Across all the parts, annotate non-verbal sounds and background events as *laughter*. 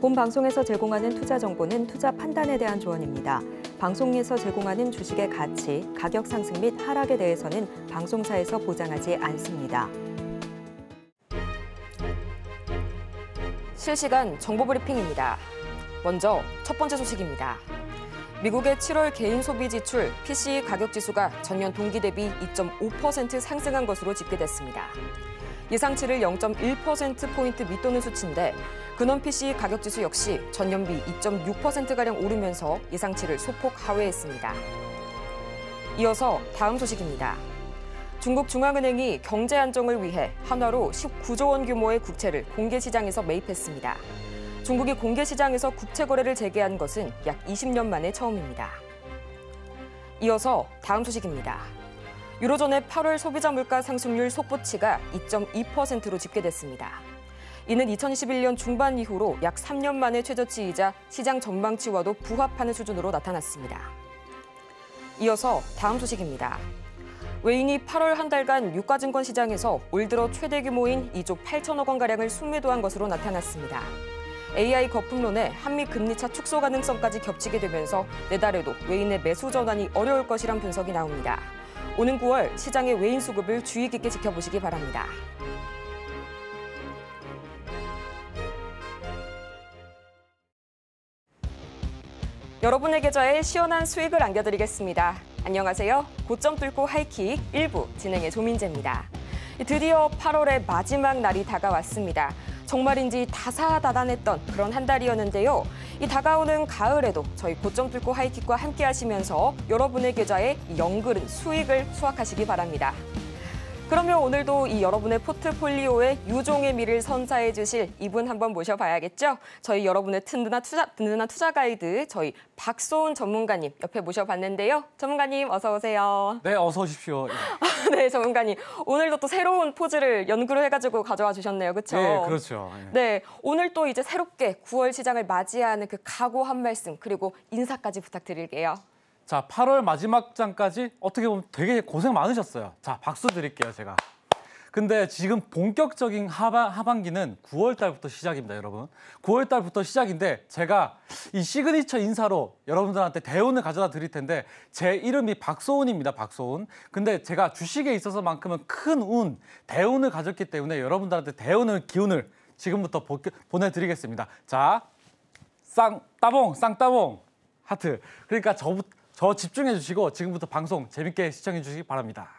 본 방송에서 제공하는 투자 정보는 투자 판단에 대한 조언입니다. 방송에서 제공하는 주식의 가치, 가격 상승 및 하락에 대해서는 방송사에서 보장하지 않습니다. 실시간 정보 브리핑입니다. 먼저 첫 번째 소식입니다. 미국의 7월 개인 소비 지출 PCE 가격 지수가 전년 동기 대비 2.5% 상승한 것으로 집계됐습니다. 예상치를 0.1%포인트 밑도는 수치인데 근원 PC 가격지수 역시 전년비 2.6%가량 오르면서 예상치를 소폭 하회했습니다. 이어서 다음 소식입니다. 중국 중앙은행이 경제 안정을 위해 한화로 19조 원 규모의 국채를 공개 시장에서 매입했습니다. 중국이 공개 시장에서 국채 거래를 재개한 것은 약 20년 만에 처음입니다. 이어서 다음 소식입니다. 유로존의 8월 소비자 물가 상승률 속보치가 2.2%로 집계됐습니다. 이는 2021년 중반 이후로 약 3년 만의 최저치이자 시장 전망치와도 부합하는 수준으로 나타났습니다. 이어서 다음 소식입니다. 외인이 8월 한 달간 유가증권 시장에서 올 들어 최대 규모인 2조 8천억 원가량을 순매도한 것으로 나타났습니다. AI 거품론에 한미 금리차 축소 가능성까지 겹치게 되면서 내달에도 외인의 매수 전환이 어려울 것이란 분석이 나옵니다. 오는 9월 시장의 외인 수급을 주의 깊게 지켜보시기 바랍니다. 여러분의 계좌에 시원한 수익을 안겨드리겠습니다. 안녕하세요. 고점 뚫고 하이킥 1부 진행의 조민재입니다. 드디어 8월의 마지막 날이 다가왔습니다. 정말인지 다사다난했던 그런 한 달이었는데요. 이 다가오는 가을에도 저희 고점 뚫고 하이킥과 함께 하시면서 여러분의 계좌에 연그은 수익을 수확하시기 바랍니다. 그러면 오늘도 이 여러분의 포트폴리오에 유종의 미를 선사해 주실 이분 한번 모셔봐야겠죠? 저희 여러분의 든든한 투자, 든든한 투자 가이드 저희 박소은 전문가님 옆에 모셔봤는데요. 전문가님 어서 오세요. 네, 어서 오십시오. *laughs* 네, 전문가님 오늘도 또 새로운 포즈를 연구를 해가지고 가져와 주셨네요, 그렇죠? 네, 그렇죠. 네. 네, 오늘 또 이제 새롭게 9월 시장을 맞이하는 그 각오 한 말씀 그리고 인사까지 부탁드릴게요. 자, 8월 마지막 장까지 어떻게 보면 되게 고생 많으셨어요. 자, 박수 드릴게요, 제가. 근데 지금 본격적인 하반, 하반기는 9월 달부터 시작입니다, 여러분. 9월 달부터 시작인데 제가 이 시그니처 인사로 여러분들한테 대운을 가져다 드릴 텐데 제 이름이 박소운입니다, 박소운. 근데 제가 주식에 있어서만큼은 큰 운, 대운을 가졌기 때문에 여러분들한테 대운을, 기운을 지금부터 보, 보내드리겠습니다. 자, 쌍따봉, 쌍따봉, 하트. 그러니까 저부터 저 집중해 주시고 지금부터 방송 재밌게 시청해 주시기 바랍니다.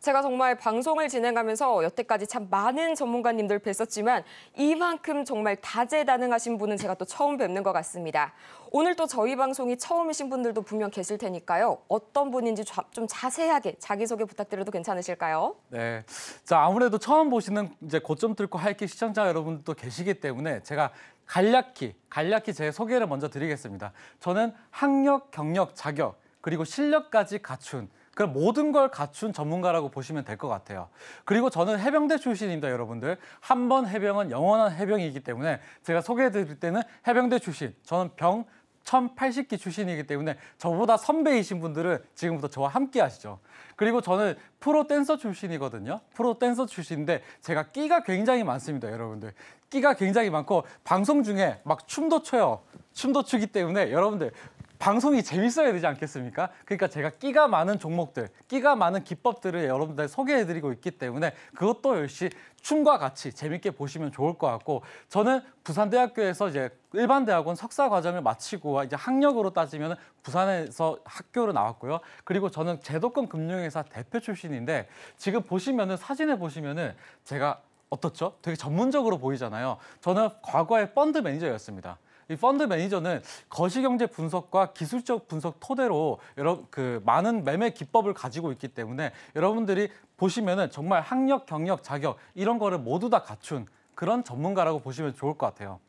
제가 정말 방송을 진행하면서 여태까지 참 많은 전문가님들 뵀었지만 이만큼 정말 다재다능하신 분은 제가 또 처음 뵙는 것 같습니다. 오늘 또 저희 방송이 처음이신 분들도 분명 계실 테니까요. 어떤 분인지 좀 자세하게 자기소개 부탁드려도 괜찮으실까요? 네. 자, 아무래도 처음 보시는 이제 고점 뚫고 하이킥 시청자 여러분도 계시기 때문에 제가 간략히 간략히 제 소개를 먼저 드리겠습니다. 저는 학력, 경력, 자격 그리고 실력까지 갖춘 그 모든 걸 갖춘 전문가라고 보시면 될 것 같아요. 그리고 저는 해병대 출신입니다, 여러분들. 한 번 해병은 영원한 해병이기 때문에 제가 소개해 드릴 때는 해병대 출신, 저는 병, 1080기 출신이기 때문에 저보다 선배이신 분들은 지금부터 저와 함께 하시죠. 그리고 저는 프로 댄서 출신이거든요. 프로 댄서 출신인데 제가 끼가 굉장히 많습니다, 여러분들. 끼가 굉장히 많고 방송 중에 막 춤도 춰요. 춤도 추기 때문에 여러분들 방송이 재밌어야 되지 않겠습니까? 그러니까 제가 끼가 많은 종목들, 끼가 많은 기법들을 여러분들 소개해드리고 있기 때문에 그것도 역시 춤과 같이 재밌게 보시면 좋을 것 같고 저는 부산대학교에서 이제 일반 대학원 석사 과정을 마치고 이제 학력으로 따지면 부산에서 학교를 나왔고요. 그리고 저는 제도권 금융회사 대표 출신인데 지금 보시면은 사진에 보시면은 제가 어떻죠? 되게 전문적으로 보이잖아요. 저는 과거에 펀드 매니저였습니다. 이 펀드 매니저는 거시경제 분석과 기술적 분석 토대로 여러 그 많은 매매 기법을 가지고 있기 때문에 여러분들이 보시면은 정말 학력, 경력, 자격 이런 거를 모두 다 갖춘 그런 전문가라고 보시면 좋을 것 같아요.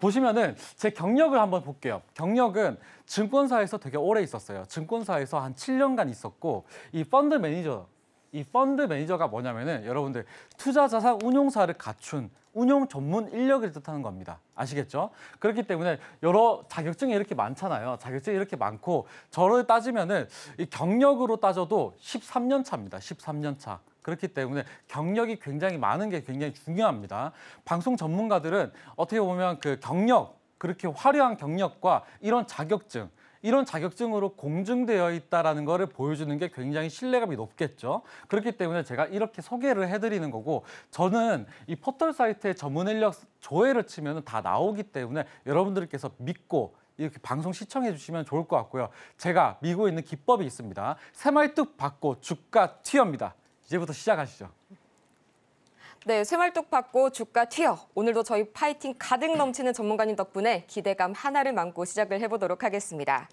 보시면은 제 경력을 한번 볼게요. 경력은 증권사에서 되게 오래 있었어요. 증권사에서 한 7년간 있었고 이 펀드 매니저 이 펀드 매니저가 뭐냐면은 여러분들 투자 자산 운용사를 갖춘 운영 전문 인력을 뜻하는 겁니다. 아시겠죠? 그렇기 때문에 여러 자격증이 이렇게 많잖아요. 자격증이 이렇게 많고 저를 따지면은 이 경력으로 따져도 13년 차입니다. 13년 차. 그렇기 때문에 경력이 굉장히 많은 게 굉장히 중요합니다. 방송 전문가들은 어떻게 보면 그 경력 그렇게 화려한 경력과 이런 자격증 이런 자격증으로 공증되어 있다는 거를 보여주는 게 굉장히 신뢰감이 높겠죠. 그렇기 때문에 제가 이렇게 소개를 해드리는 거고 저는 이 포털 사이트에 전문 인력 조회를 치면 다 나오기 때문에 여러분들께서 믿고 이렇게 방송 시청해 주시면 좋을 것 같고요. 제가 미고 있는 기법이 있습니다. 새말뚝 받고 주가 튀어입니다. 이제부터 시작하시죠. 네, 쇠말뚝 받고 주가 튀어. 오늘도 저희 파이팅 가득 넘치는 전문가님 덕분에 기대감 하나를 안고 시작을 해보도록 하겠습니다.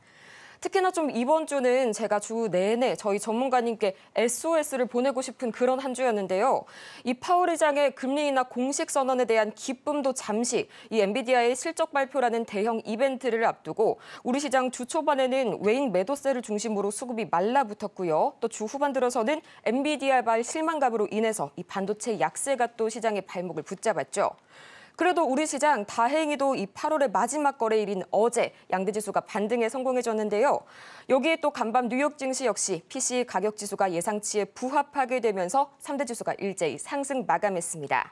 특히나 좀 이번 주는 제가 주 내내 저희 전문가님께 SOS를 보내고 싶은 그런 한 주였는데요. 이 파월 의장의 금리 인하 공식 선언에 대한 기쁨도 잠시 이 엔비디아의 실적 발표라는 대형 이벤트를 앞두고 우리 시장 주 초반에는 외인 매도세를 중심으로 수급이 말라붙었고요. 또 주 후반 들어서는 엔비디아 발 실망감으로 인해서 이 반도체 약세가 또 시장의 발목을 붙잡았죠. 그래도 우리 시장 다행히도 이 8월의 마지막 거래일인 어제 양대 지수가 반등에 성공해졌는데요. 여기에 또 간밤 뉴욕 증시 역시 p c e 가격 지수가 예상치에 부합하게 되면서 3대 지수가 일제히 상승 마감했습니다.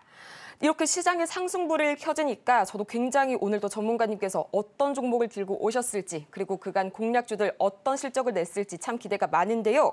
이렇게 시장의 상승불을 켜지니까 저도 굉장히 오늘도 전문가님께서 어떤 종목을 들고 오셨을지 그리고 그간 공략주들 어떤 실적을 냈을지 참 기대가 많은데요.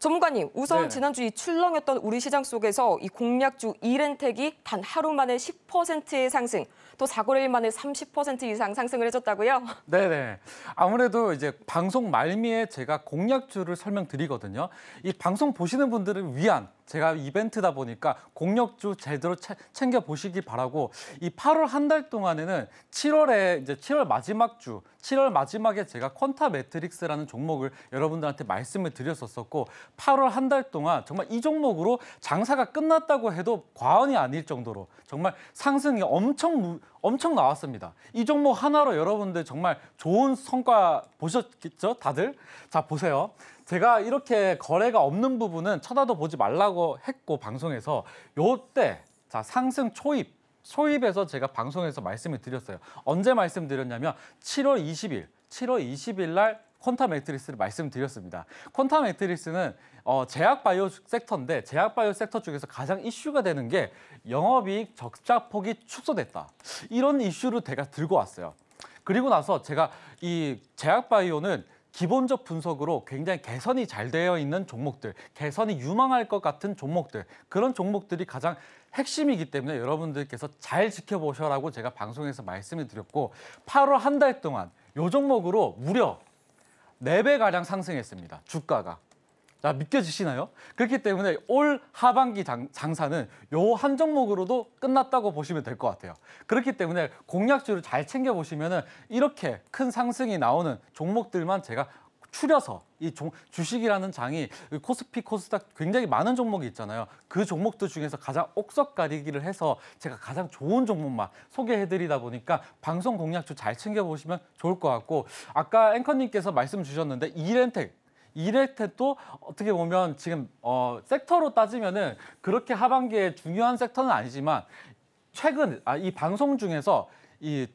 전문가님, 우선 네. 지난주 이 출렁였던 우리 시장 속에서 이 공략주 이렌텍이 단 하루 만에 10%의 상승, 또 4거래일 만에 30% 이상 상승을 해줬다고요? *laughs* 네네. 아무래도 이제 방송 말미에 제가 공략주를 설명드리거든요. 이 방송 보시는 분들을 위한 제가 이벤트다 보니까 공략주 제대로 챙겨 보시기 바라고 이 8월 한 달 동안에는 7월에 이제 7월 마지막 주 7월 마지막에 제가 퀀타 매트릭스라는 종목을 여러분들한테 말씀을 드렸었었고 8월 한 달 동안 정말 이 종목으로 장사가 끝났다고 해도 과언이 아닐 정도로 정말 상승이 엄청 엄청 나왔습니다. 이 종목 하나로 여러분들 정말 좋은 성과 보셨겠죠? 다들? 자, 보세요. 제가 이렇게 거래가 없는 부분은 쳐다도 보지 말라고 했고 방송에서 요때 자, 상승 초입 소입에서 제가 방송에서 말씀을 드렸어요. 언제 말씀드렸냐면 7월 20일, 7월 20일 날 콘타 매트리스를 말씀드렸습니다. 콘타 매트리스는 어, 제약 바이오 섹터인데 제약 바이오 섹터 중에서 가장 이슈가 되는 게 영업이익 적자폭이 축소됐다. 이런 이슈를 제가 들고 왔어요. 그리고 나서 제가 이 제약 바이오는 기본적 분석으로 굉장히 개선이 잘 되어 있는 종목들, 개선이 유망할 것 같은 종목들, 그런 종목들이 가장 핵심이기 때문에 여러분들께서 잘 지켜보셔라고 제가 방송에서 말씀을 드렸고 8월 한 달 동안 요 종목으로 무려 4배 가량 상승했습니다. 주가가. 자, 믿겨지시나요? 그렇기 때문에 올 하반기 장, 사는 요 한 종목으로도 끝났다고 보시면 될 것 같아요. 그렇기 때문에 공략주를 잘 챙겨보시면 은 이렇게 큰 상승이 나오는 종목들만 제가 추려서 이 종, 주식이라는 장이 코스피, 코스닥 굉장히 많은 종목이 있잖아요. 그 종목들 중에서 가장 옥석 가리기를 해서 제가 가장 좋은 종목만 소개해드리다 보니까 방송 공략주 잘 챙겨보시면 좋을 것 같고 아까 앵커님께서 말씀 주셨는데 이렌텍 이렉텍도 어떻게 보면 지금 어, 섹터로 따지면은 그렇게 하반기에 중요한 섹터는 아니지만 최근 아, 이 방송 중에서 이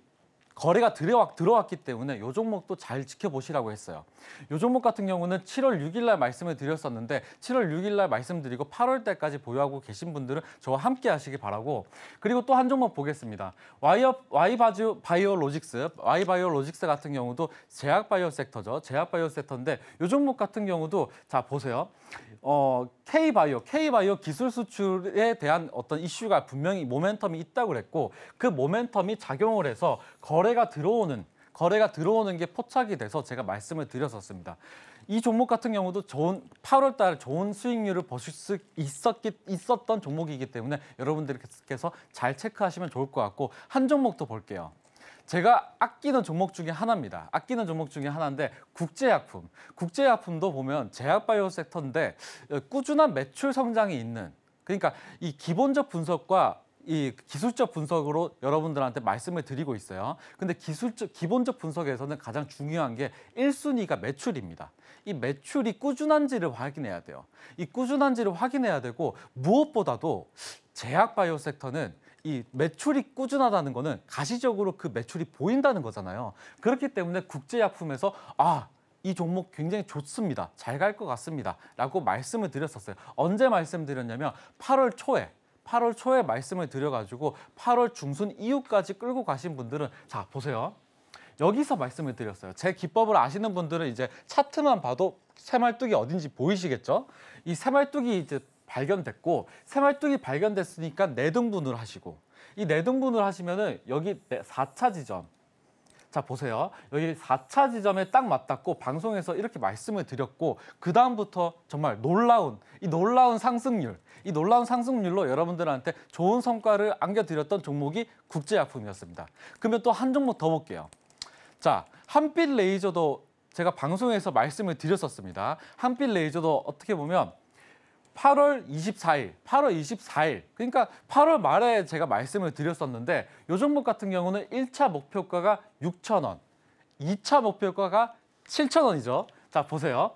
거래가 들어왔, 들어왔기 때문에 요 종목도 잘 지켜보시라고 했어요. 요 종목 같은 경우는 7월 6일 날 말씀을 드렸었는데 7월 6일 날 말씀드리고 8월 달까지 보유하고 계신 분들은 저와 함께 하시기 바라고 그리고 또 한 종목 보겠습니다. 와이어, 와이바이오 바이오로직스, 와이바이오로직스 같은 경우도 제약바이오 섹터죠. 제약바이오 섹터인데 요 종목 같은 경우도 자 보세요. 어, K바이오, K바이오 기술 수출에 대한 어떤 이슈가 분명히 모멘텀이 있다고 그랬고 그 모멘텀이 작용을 해서 거래 거래가 들어오는 거래가 들어오는 게 포착이 돼서 제가 말씀을 드렸었습니다. 이 종목 같은 경우도 좋은 8월 달 좋은 수익률을 보실 수 있었기, 있었던 종목이기 때문에 여러분들께서 잘 체크하시면 좋을 것 같고 한 종목 도 볼게요. 제가 아끼는 종목 중에 하나입니다. 아끼는 종목 중에 하나인데 국제약품. 국제약품도 보면 제약바이오 섹터인데 꾸준한 매출 성장이 있는 그러니까 이 기본적 분석과 이 기술적 분석으로 여러분들한테 말씀을 드리고 있어요. 근데 기술적 기본적 분석에서는 가장 중요한 게 1순위가 매출입니다. 이 매출이 꾸준한지를 확인해야 돼요. 이 꾸준한지를 확인해야 되고 무엇보다도 제약 바이오 섹터는 이 매출이 꾸준하다는 거는 가시적으로 그 매출이 보인다는 거잖아요. 그렇기 때문에 국제약품에서 아, 이 종목 굉장히 좋습니다. 잘 갈 것 같습니다. 라고 말씀을 드렸었어요. 언제 말씀드렸냐면 8월 초에 8월 초에 말씀을 드려가지고 8월 중순 이후까지 끌고 가신 분들은 자 보세요. 여기서 말씀을 드렸어요. 제 기법을 아시는 분들은 이제 차트만 봐도 새말뚝이 어딘지 보이시겠죠? 이 새말뚝이 이제 발견됐고 새말뚝이 발견됐으니까 내등분을 하시고 이 내등분을 하시면은 여기 4차 지점 자 보세요. 여기 4차 지점에 딱 맞닿고 방송에서 이렇게 말씀을 드렸고 그 다음부터 정말 놀라운 이 놀라운 상승률 이 놀라운 상승률로 여러분들한테 좋은 성과를 안겨드렸던 종목이 국제약품이었습니다. 그러면 또 한 종목 더 볼게요. 자 한빛 레이저도 제가 방송에서 말씀을 드렸었습니다. 한빛 레이저도 어떻게 보면 8월 24일, 8월 24일. 그러니까 8월 말에 제가 말씀을 드렸었는데 요 종목 같은 경우는 1차 목표가가 6천원 2차 목표가가 7천원이죠 자, 보세요.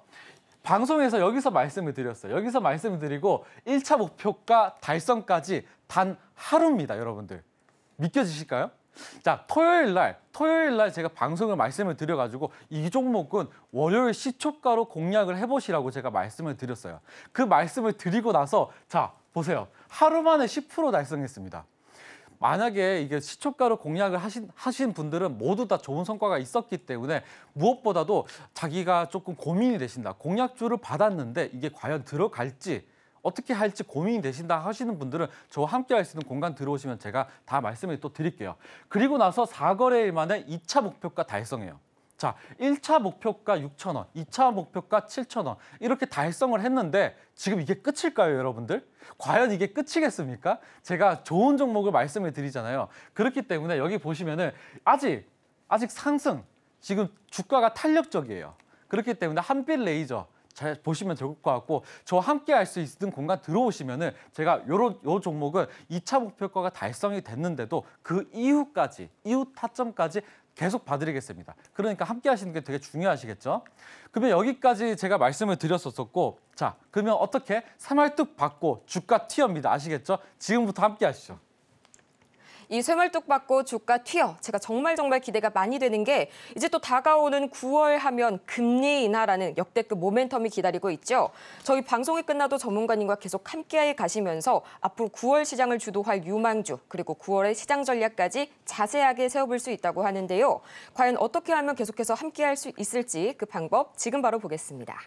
방송에서 여기서 말씀을 드렸어요. 여기서 말씀을 드리고 1차 목표가 달성까지 단 하루입니다, 여러분들. 믿겨지실까요? 자, 토요일 날, 토요일 날 제가 방송을 말씀을 드려가지고 이 종목은 월요일 시초가로 공략을 해보시라고 제가 말씀을 드렸어요. 그 말씀을 드리고 나서 자, 보세요. 하루 만에 10% 달성했습니다. 만약에 이게 시초가로 공략을 하신, 하신 분들은 모두 다 좋은 성과가 있었기 때문에 무엇보다도 자기가 조금 고민이 되신다. 공략주를 받았는데 이게 과연 들어갈지 어떻게 할지 고민이 되신다 하시는 분들은 저와 함께 할 수 있는 공간 들어오시면 제가 다 말씀을 또 드릴게요. 그리고 나서 4거래일 만에 2차 목표가 달성해요. 자, 1차 목표가 6,000원, 2차 목표가 7,000원 이렇게 달성을 했는데 지금 이게 끝일까요, 여러분들? 과연 이게 끝이겠습니까? 제가 좋은 종목을 말씀을 드리잖아요. 그렇기 때문에 여기 보시면은 아직 아직 상승, 지금 주가가 탄력적이에요. 그렇기 때문에 한빛 레이저 잘 보시면 될 것 같고 저와 함께 할 수 있는 공간 들어오시면은 제가 요런 요 종목은 2차 목표가가 달성이 됐는데도 그 이후까지 이후 타점까지 계속 봐드리겠습니다. 그러니까 함께 하시는 게 되게 중요하시겠죠? 그러면 여기까지 제가 말씀을 드렸었었고 자, 그러면 어떻게 3할뚝 받고 주가 튀어입니다. 아시겠죠? 지금부터 함께 하시죠. 이 쇠말뚝 받고 주가 튀어 제가 정말 정말 기대가 많이 되는 게 이제 또 다가오는 9월 하면 금리 인하라는 역대급 모멘텀이 기다리고 있죠. 저희 방송이 끝나도 전문가님과 계속 함께 가시면서 앞으로 9월 시장을 주도할 유망주 그리고 9월의 시장 전략까지 자세하게 세워볼 수 있다고 하는데요. 과연 어떻게 하면 계속해서 함께 할 수 있을지 그 방법 지금 바로 보겠습니다.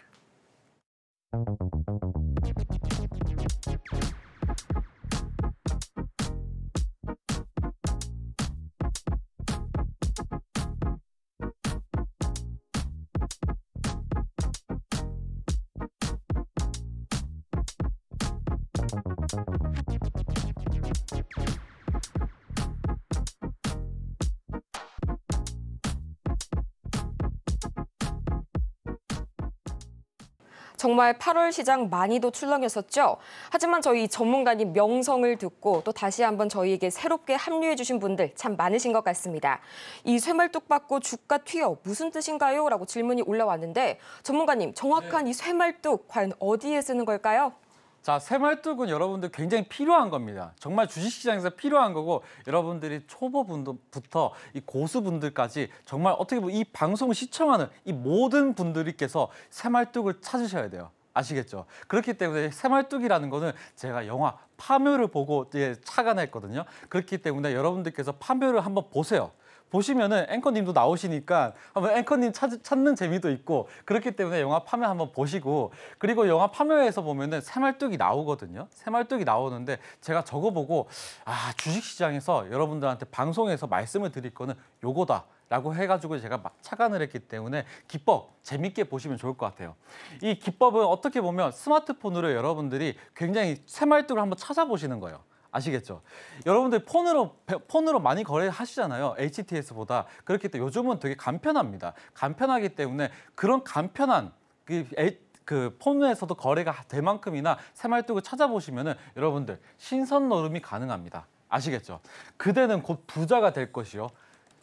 정말 8월 시장 많이도 출렁였었죠. 하지만 저희 전문가님 명성을 듣고 또 다시 한번 저희에게 새롭게 합류해 주신 분들 참 많으신 것 같습니다. 이 쇠말뚝받고 주가 튀어 무슨 뜻인가요? 라고 질문이 올라왔는데 전문가님 정확한 네. 이 쇠말뚝 과연 어디에 쓰는 걸까요? 자, 새말뚝은 여러분들 굉장히 필요한 겁니다. 정말 주식시장에서 필요한 거고 여러분들이 초보분부터 들이 고수분들까지 정말 어떻게 보면 이 방송을 시청하는 이 모든 분들께서 새말뚝을 찾으셔야 돼요. 아시겠죠? 그렇기 때문에 새말뚝이라는 거는 제가 영화 파멸을 보고 이제 착안했거든요. 그렇기 때문에 여러분들께서 파멸을 한번 보세요. 보시면은 앵커님도 나오시니까 한번 앵커님 찾, 찾는 재미도 있고 그렇기 때문에 영화 파면 한번 보시고 그리고 영화 파면에서 보면은 새말뚝이 나오거든요. 새말뚝이 나오는데 제가 저거 보고 아 주식시장에서 여러분들한테 방송에서 말씀을 드릴 거는 요거다. 라고 해가지고 제가 막 착안을 했기 때문에 기법 재밌게 보시면 좋을 것 같아요. 이 기법은 어떻게 보면 스마트폰으로 여러분들이 굉장히 새말뚝을 한번 찾아보시는 거예요. 아시겠죠? 여러분들 폰으로 폰으로 많이 거래하시잖아요. HTS보다. 그렇기 때문에 요즘은 되게 간편합니다. 간편하기 때문에 그런 간편한 그그 그 폰에서도 거래가 될 만큼이나 새말뚝을 찾아보시면은 여러분들 신선 노름이 가능합니다. 아시겠죠? 그대는 곧 부자가 될 것이요.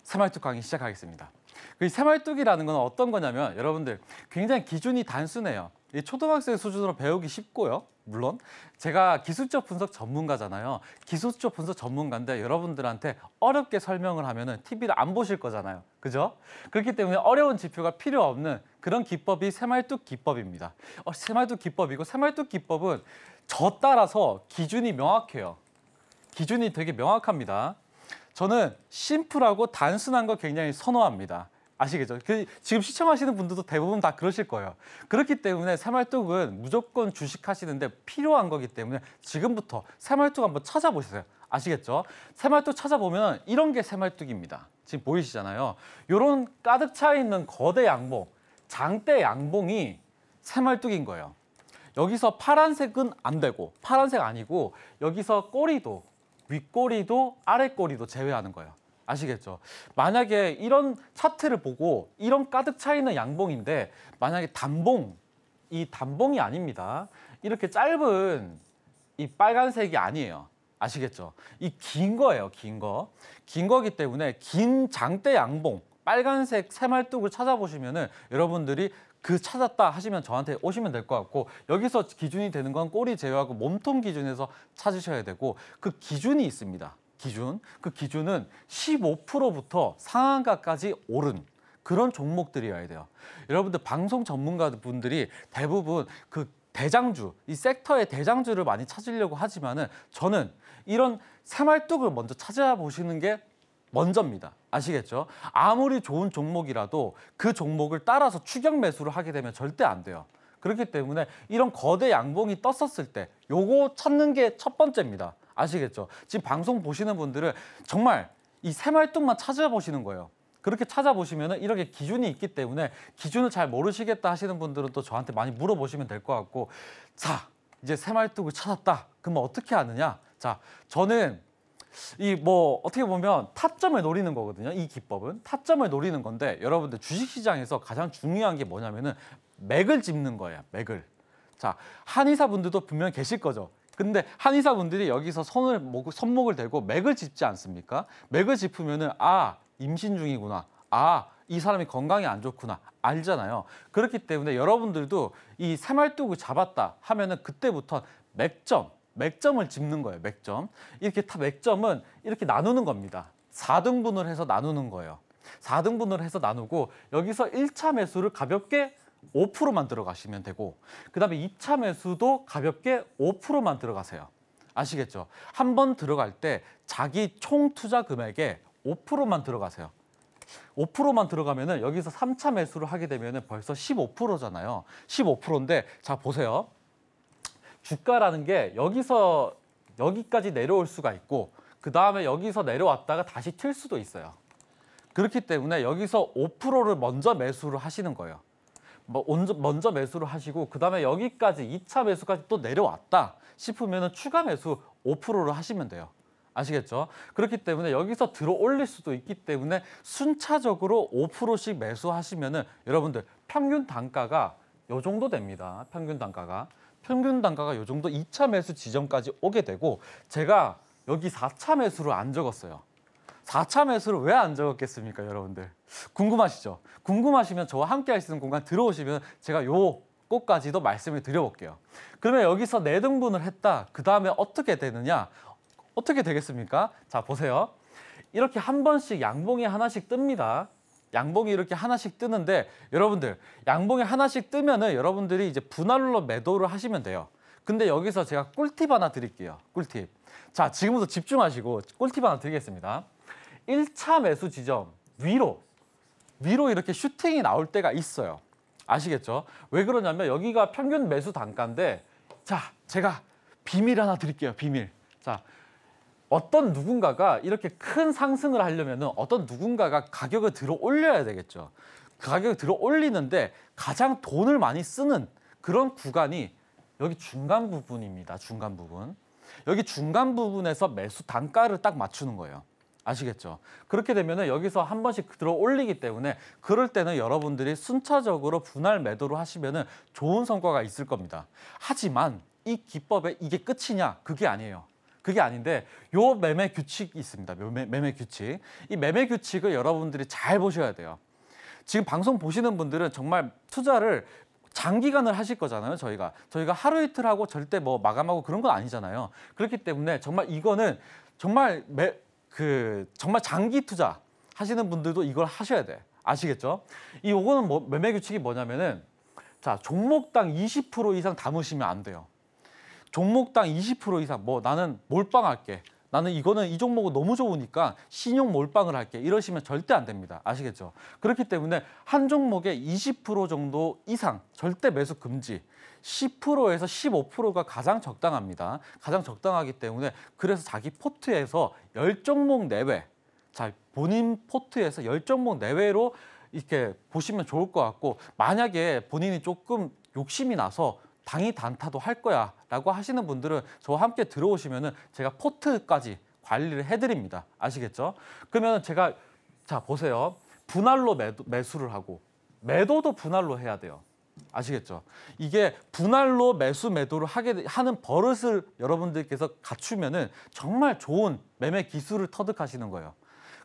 새말뚝 강의 시작하겠습니다. 이 그 새말뚝이라는 건 어떤 거냐면 여러분들 굉장히 기준이 단순해요. 이 초등학생 수준으로 배우기 쉽고요. 물론 제가 기술적 분석 전문가잖아요. 기술적 분석 전문가인데 여러분들한테 어렵게 설명을 하면은 TV를 안 보실 거잖아요. 그죠? 그렇기 때문에 어려운 지표가 필요 없는 그런 기법이 새말뚝 기법입니다. 어, 새말뚝 기법이고 새말뚝 기법은 저 따라서 기준이 명확해요. 기준이 되게 명확합니다. 저는 심플하고 단순한 거 굉장히 선호합니다. 아시겠죠? 그 지금 시청하시는 분들도 대부분 다 그러실 거예요. 그렇기 때문에 새말뚝은 무조건 주식하시는데 필요한 거기 때문에 지금부터 새말뚝 한번 찾아보세요. 아시겠죠? 새말뚝 찾아보면 이런 게 새말뚝입니다. 지금 보이시잖아요. 이런 가득 차 있는 거대 양봉, 장대 양봉이 새말뚝인 거예요. 여기서 파란색은 안 되고 파란색 아니고 여기서 꼬리도 윗꼬리도 아랫꼬리도 제외하는 거예요. 아시겠죠? 만약에 이런 차트를 보고 이런 가득 차 있는 양봉인데 만약에 단봉, 이 단봉이 아닙니다. 이렇게 짧은 이 빨간색이 아니에요. 아시겠죠? 이 긴 거예요, 긴 거. 긴 거기 때문에 긴 장대 양봉, 빨간색 새말뚝을 찾아보시면은 여러분들이 그 찾았다 하시면 저한테 오시면 될 것 같고 여기서 기준이 되는 건 꼬리 제외하고 몸통 기준에서 찾으셔야 되고 그 기준이 있습니다. 기준, 그 기준은 15%부터 상한가까지 오른 그런 종목들이어야 돼요. 여러분들 방송 전문가분들이 대부분 그 대장주, 이 섹터의 대장주를 많이 찾으려고 하지만은 저는 이런 새말뚝을 먼저 찾아보시는 게 먼저입니다. 아시겠죠? 아무리 좋은 종목이라도 그 종목을 따라서 추격 매수를 하게 되면 절대 안 돼요. 그렇기 때문에 이런 거대 양봉이 떴었을 때 요거 찾는 게 첫 번째입니다. 아시겠죠? 지금 방송 보시는 분들은 정말 이 새말뚝만 찾아보시는 거예요. 그렇게 찾아보시면 이렇게 기준이 있기 때문에 기준을 잘 모르시겠다 하시는 분들은 또 저한테 많이 물어보시면 될 것 같고 자, 이제 새말뚝을 찾았다. 그러면 어떻게 하느냐? 자, 저는 이 뭐 어떻게 보면 타점을 노리는 거거든요. 이 기법은 타점을 노리는 건데 여러분들 주식시장에서 가장 중요한 게 뭐냐면은 맥을 짚는 거예요. 맥을. 자, 한의사분들도 분명 계실 거죠. 근데 한의사분들이 여기서 손을 손목을 대고 맥을 짚지 않습니까? 맥을 짚으면은 아, 임신 중이구나. 아, 이 사람이 건강이 안 좋구나 알잖아요. 그렇기 때문에 여러분들도 이 새말뚝을 잡았다 하면은 그때부터 맥점, 맥점을 짚는 거예요. 맥점. 이렇게 다 맥점은 이렇게 나누는 겁니다. 4등분을 해서 나누는 거예요. 4등분을 해서 나누고 여기서 1차 매수를 가볍게 5%만 들어가시면 되고 그다음에 2차 매수도 가볍게 5%만 들어가세요. 아시겠죠? 한 번 들어갈 때 자기 총 투자 금액의 5%만 들어가세요. 5%만 들어가면 여기서 3차 매수를 하게 되면 벌써 15%잖아요. 15%인데 자 보세요. 주가라는 게 여기서 여기까지 내려올 수가 있고 그 다음에 여기서 내려왔다가 다시 튈 수도 있어요. 그렇기 때문에 여기서 5%를 먼저 매수를 하시는 거예요. 뭐 먼저 매수를 하시고 그다음에 여기까지 2차 매수까지 또 내려왔다 싶으면 추가 매수 5%를 하시면 돼요. 아시겠죠? 그렇기 때문에 여기서 들어 올릴 수도 있기 때문에 순차적으로 5%씩 매수하시면 은 여러분들 평균 단가가 요 정도 됩니다. 평균 단가가. 평균 단가가 요 정도 2차 매수 지점까지 오게 되고 제가 여기 4차 매수를 안 적었어요. 4차 매수를 왜 안 적었겠습니까, 여러분들? 궁금하시죠? 궁금하시면 저와 함께 할 수 있는 공간 들어오시면 제가 요 꽃까지도 말씀을 드려볼게요. 그러면 여기서 내등분을 했다. 그 다음에 어떻게 되느냐? 어떻게 되겠습니까? 자, 보세요. 이렇게 한 번씩 양봉이 하나씩 뜹니다. 양봉이 이렇게 하나씩 뜨는데 여러분들 양봉이 하나씩 뜨면은 여러분들이 이제 분할로 매도를 하시면 돼요. 근데 여기서 제가 꿀팁 하나 드릴게요. 꿀팁. 자, 지금부터 집중하시고 꿀팁 하나 드리겠습니다. 1차 매수 지점 위로 위로 이렇게 슈팅이 나올 때가 있어요. 아시겠죠? 왜 그러냐면 여기가 평균 매수 단가인데 자, 제가 비밀 하나 드릴게요. 비밀. 자, 어떤 누군가가 이렇게 큰 상승을 하려면 어떤 누군가가 가격을 들어 올려야 되겠죠. 그 가격을 들어 올리는데 가장 돈을 많이 쓰는 그런 구간이 여기 중간 부분입니다. 중간 부분. 여기 중간 부분에서 매수 단가를 딱 맞추는 거예요. 아시겠죠? 그렇게 되면 여기서 한 번씩 들어 올리기 때문에 그럴 때는 여러분들이 순차적으로 분할 매도로 하시면 좋은 성과가 있을 겁니다. 하지만 이 기법에 이게 끝이냐? 그게 아니에요. 그게 아닌데 요 매매 규칙이 있습니다. 매매, 매매 규칙. 이 매매 규칙을 여러분들이 잘 보셔야 돼요. 지금 방송 보시는 분들은 정말 투자를 장기간을 하실 거잖아요, 저희가. 저희가 하루 이틀 하고 절대 뭐 마감하고 그런 건 아니잖아요. 그렇기 때문에 정말 이거는 정말 매, 그 정말 장기 투자 하시는 분들도 이걸 하셔야 돼. 아시겠죠? 이거는 뭐, 매매 규칙이 뭐냐면은 자, 종목당 20% 이상 담으시면 안 돼요. 종목당 20% 이상 뭐 나는 몰빵할게. 나는 이거는 이 종목은 너무 좋으니까 신용 몰빵을 할게. 이러시면 절대 안 됩니다. 아시겠죠? 그렇기 때문에 한 종목에 20% 정도 이상 절대 매수 금지. 10%에서 15%가 가장 적당합니다. 가장 적당하기 때문에 그래서 자기 포트에서 열종목 내외, 자 본인 포트에서 열종목 내외로 이렇게 보시면 좋을 것 같고 만약에 본인이 조금 욕심이 나서 당이 단타도 할 거야 라고 하시는 분들은 저와 함께 들어오시면 은 제가 포트까지 관리를 해드립니다. 아시겠죠? 그러면 제가 자 보세요. 분할로 매도, 매수를 하고 매도도 분할로 해야 돼요. 아시겠죠? 이게 분할로 매수 매도를 하게 하는 버릇을 여러분들께서 갖추면은 정말 좋은 매매 기술을 터득하시는 거예요.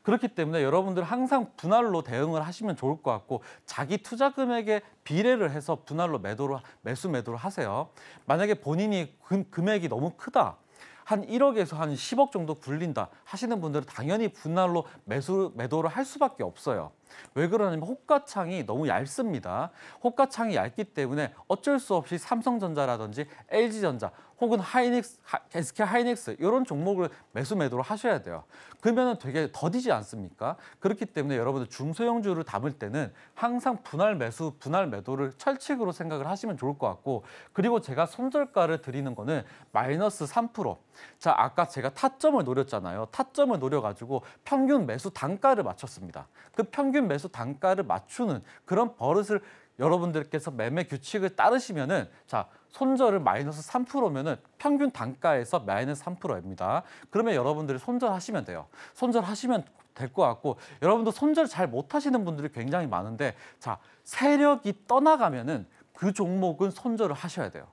그렇기 때문에 여러분들 항상 분할로 대응을 하시면 좋을 것 같고 자기 투자 금액에 비례를 해서 분할로 매도를 매수 매도를 하세요. 만약에 본인이 금, 금액이 너무 크다. 한 1억에서 한 10억 정도 굴린다 하시는 분들은 당연히 분할로 매수 매도를 할 수밖에 없어요. 왜 그러냐면 호가창이 너무 얇습니다. 호가창이 얇기 때문에 어쩔 수 없이 삼성전자라든지 LG전자 혹은 하이닉스, SK 하이닉스 이런 종목을 매수 매도를 하셔야 돼요. 그러면 되게 더디지 않습니까? 그렇기 때문에 여러분들 중소형주를 담을 때는 항상 분할 매수, 분할 매도를 철칙으로 생각을 하시면 좋을 것 같고 그리고 제가 손절가를 드리는 거는 마이너스 3%. 자, 아까 제가 타점을 노렸잖아요. 타점을 노려가지고 평균 매수 단가를 맞췄습니다. 그 평균 평균 매수 단가를 맞추는 그런 버릇을 여러분들께서 매매 규칙을 따르시면은 자 손절을 마이너스 3%면은 평균 단가에서 마이너스 3%입니다. 그러면 여러분들이 손절하시면 돼요. 손절하시면 될 것 같고 여러분도 손절 잘 못하시는 분들이 굉장히 많은데 자 세력이 떠나가면은 그 종목은 손절을 하셔야 돼요.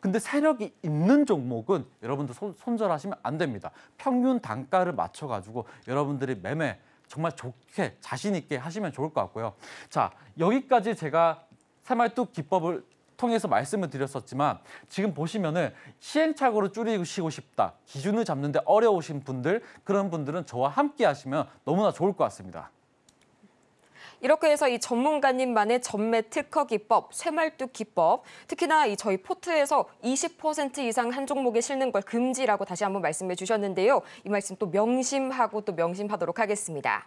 근데 세력이 있는 종목은 여러분들 손, 손절하시면 안 됩니다. 평균 단가를 맞춰가지고 여러분들이 매매 정말 좋게 자신 있게 하시면 좋을 것 같고요. 자, 여기까지 제가 새말뚝 기법을 통해서 말씀을 드렸었지만 지금 보시면은 시행착오를 줄이시고 싶다. 기준을 잡는데 어려우신 분들, 그런 분들은 저와 함께 하시면 너무나 좋을 것 같습니다. 이렇게 해서 이 전문가님만의 전매 특허 기법, 쇠말뚝 기법, 특히나 이 저희 포트에서 20% 이상 한 종목에 실는 걸 금지라고 다시 한번 말씀해 주셨는데요. 이 말씀 또 명심하고 또 명심하도록 하겠습니다.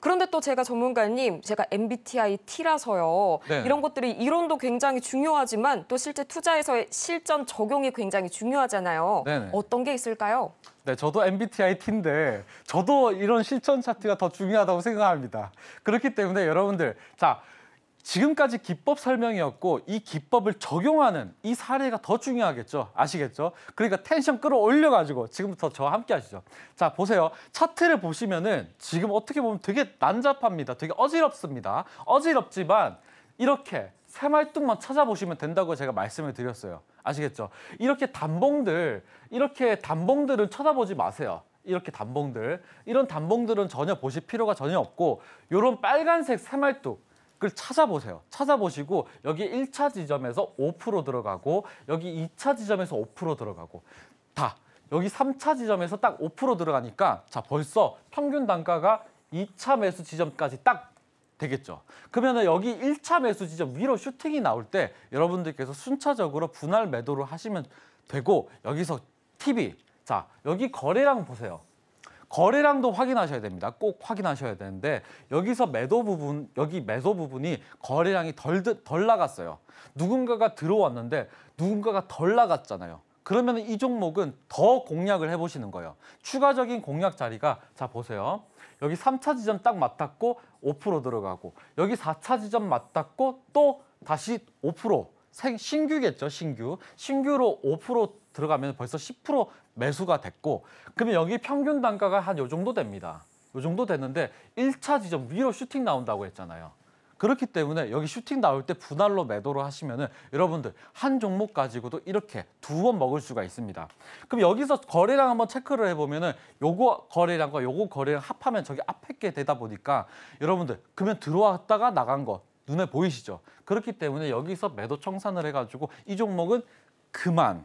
그런데 또 제가 전문가님, 제가 MBTI T라서요. 네. 이런 것들이 이론도 굉장히 중요하지만 또 실제 투자에서의 실전 적용이 굉장히 중요하잖아요. 네네. 어떤 게 있을까요? 네, 저도 MBTI T인데 저도 이런 실전 차트가 더 중요하다고 생각합니다. 그렇기 때문에 여러분들 자. 지금까지 기법 설명이었고 이 기법을 적용하는 이 사례가 더 중요하겠죠. 아시겠죠? 그러니까 텐션 끌어올려가지고 지금부터 저와 함께 하시죠. 자, 보세요. 차트를 보시면은 지금 어떻게 보면 되게 난잡합니다. 되게 어지럽습니다. 어지럽지만 이렇게 새말뚝만 찾아보시면 된다고 제가 말씀을 드렸어요. 아시겠죠? 이렇게 단봉들, 이렇게 단봉들을 쳐다보지 마세요. 이렇게 단봉들, 이런 단봉들은 전혀 보실 필요가 전혀 없고 요런 빨간색 새말뚝, 그걸 찾아보세요. 찾아보시고 여기 1차 지점에서 5% 들어가고 여기 2차 지점에서 5% 들어가고 다 여기 3차 지점에서 딱 5% 들어가니까 자 벌써 평균 단가가 2차 매수 지점까지 딱 되겠죠. 그러면 여기 1차 매수 지점 위로 슈팅이 나올 때 여러분들께서 순차적으로 분할 매도를 하시면 되고 여기서 팁이 자 여기 거래량 보세요. 거래량도 확인하셔야 됩니다. 꼭 확인하셔야 되는데 여기서 매도 부분, 여기 매도 부분이 거래량이 덜, 덜 나갔어요. 누군가가 들어왔는데 누군가가 덜 나갔잖아요. 그러면 이 종목은 더 공략을 해보시는 거예요. 추가적인 공략 자리가 자 보세요. 여기 3차 지점 딱 맞닿고 5% 들어가고 여기 4차 지점 맞닿고 또 다시 5% 신규겠죠, 신규. 신규로 5% 들어가면 벌써 10% 매수가 됐고 그러면 여기 평균 단가가 한 요 정도 됩니다. 요 정도 됐는데 1차 지점 위로 슈팅 나온다고 했잖아요. 그렇기 때문에 여기 슈팅 나올 때 분할로 매도를 하시면은 여러분들 한 종목 가지고도 이렇게 두 번 먹을 수가 있습니다. 그럼 여기서 거래량 한번 체크를 해보면은 요거 거래량과 요거 거래량 합하면 저기 앞에 게 되다 보니까 여러분들 그러면 들어왔다가 나간 거 눈에 보이시죠? 그렇기 때문에 여기서 매도 청산을 해가지고 이 종목은 그만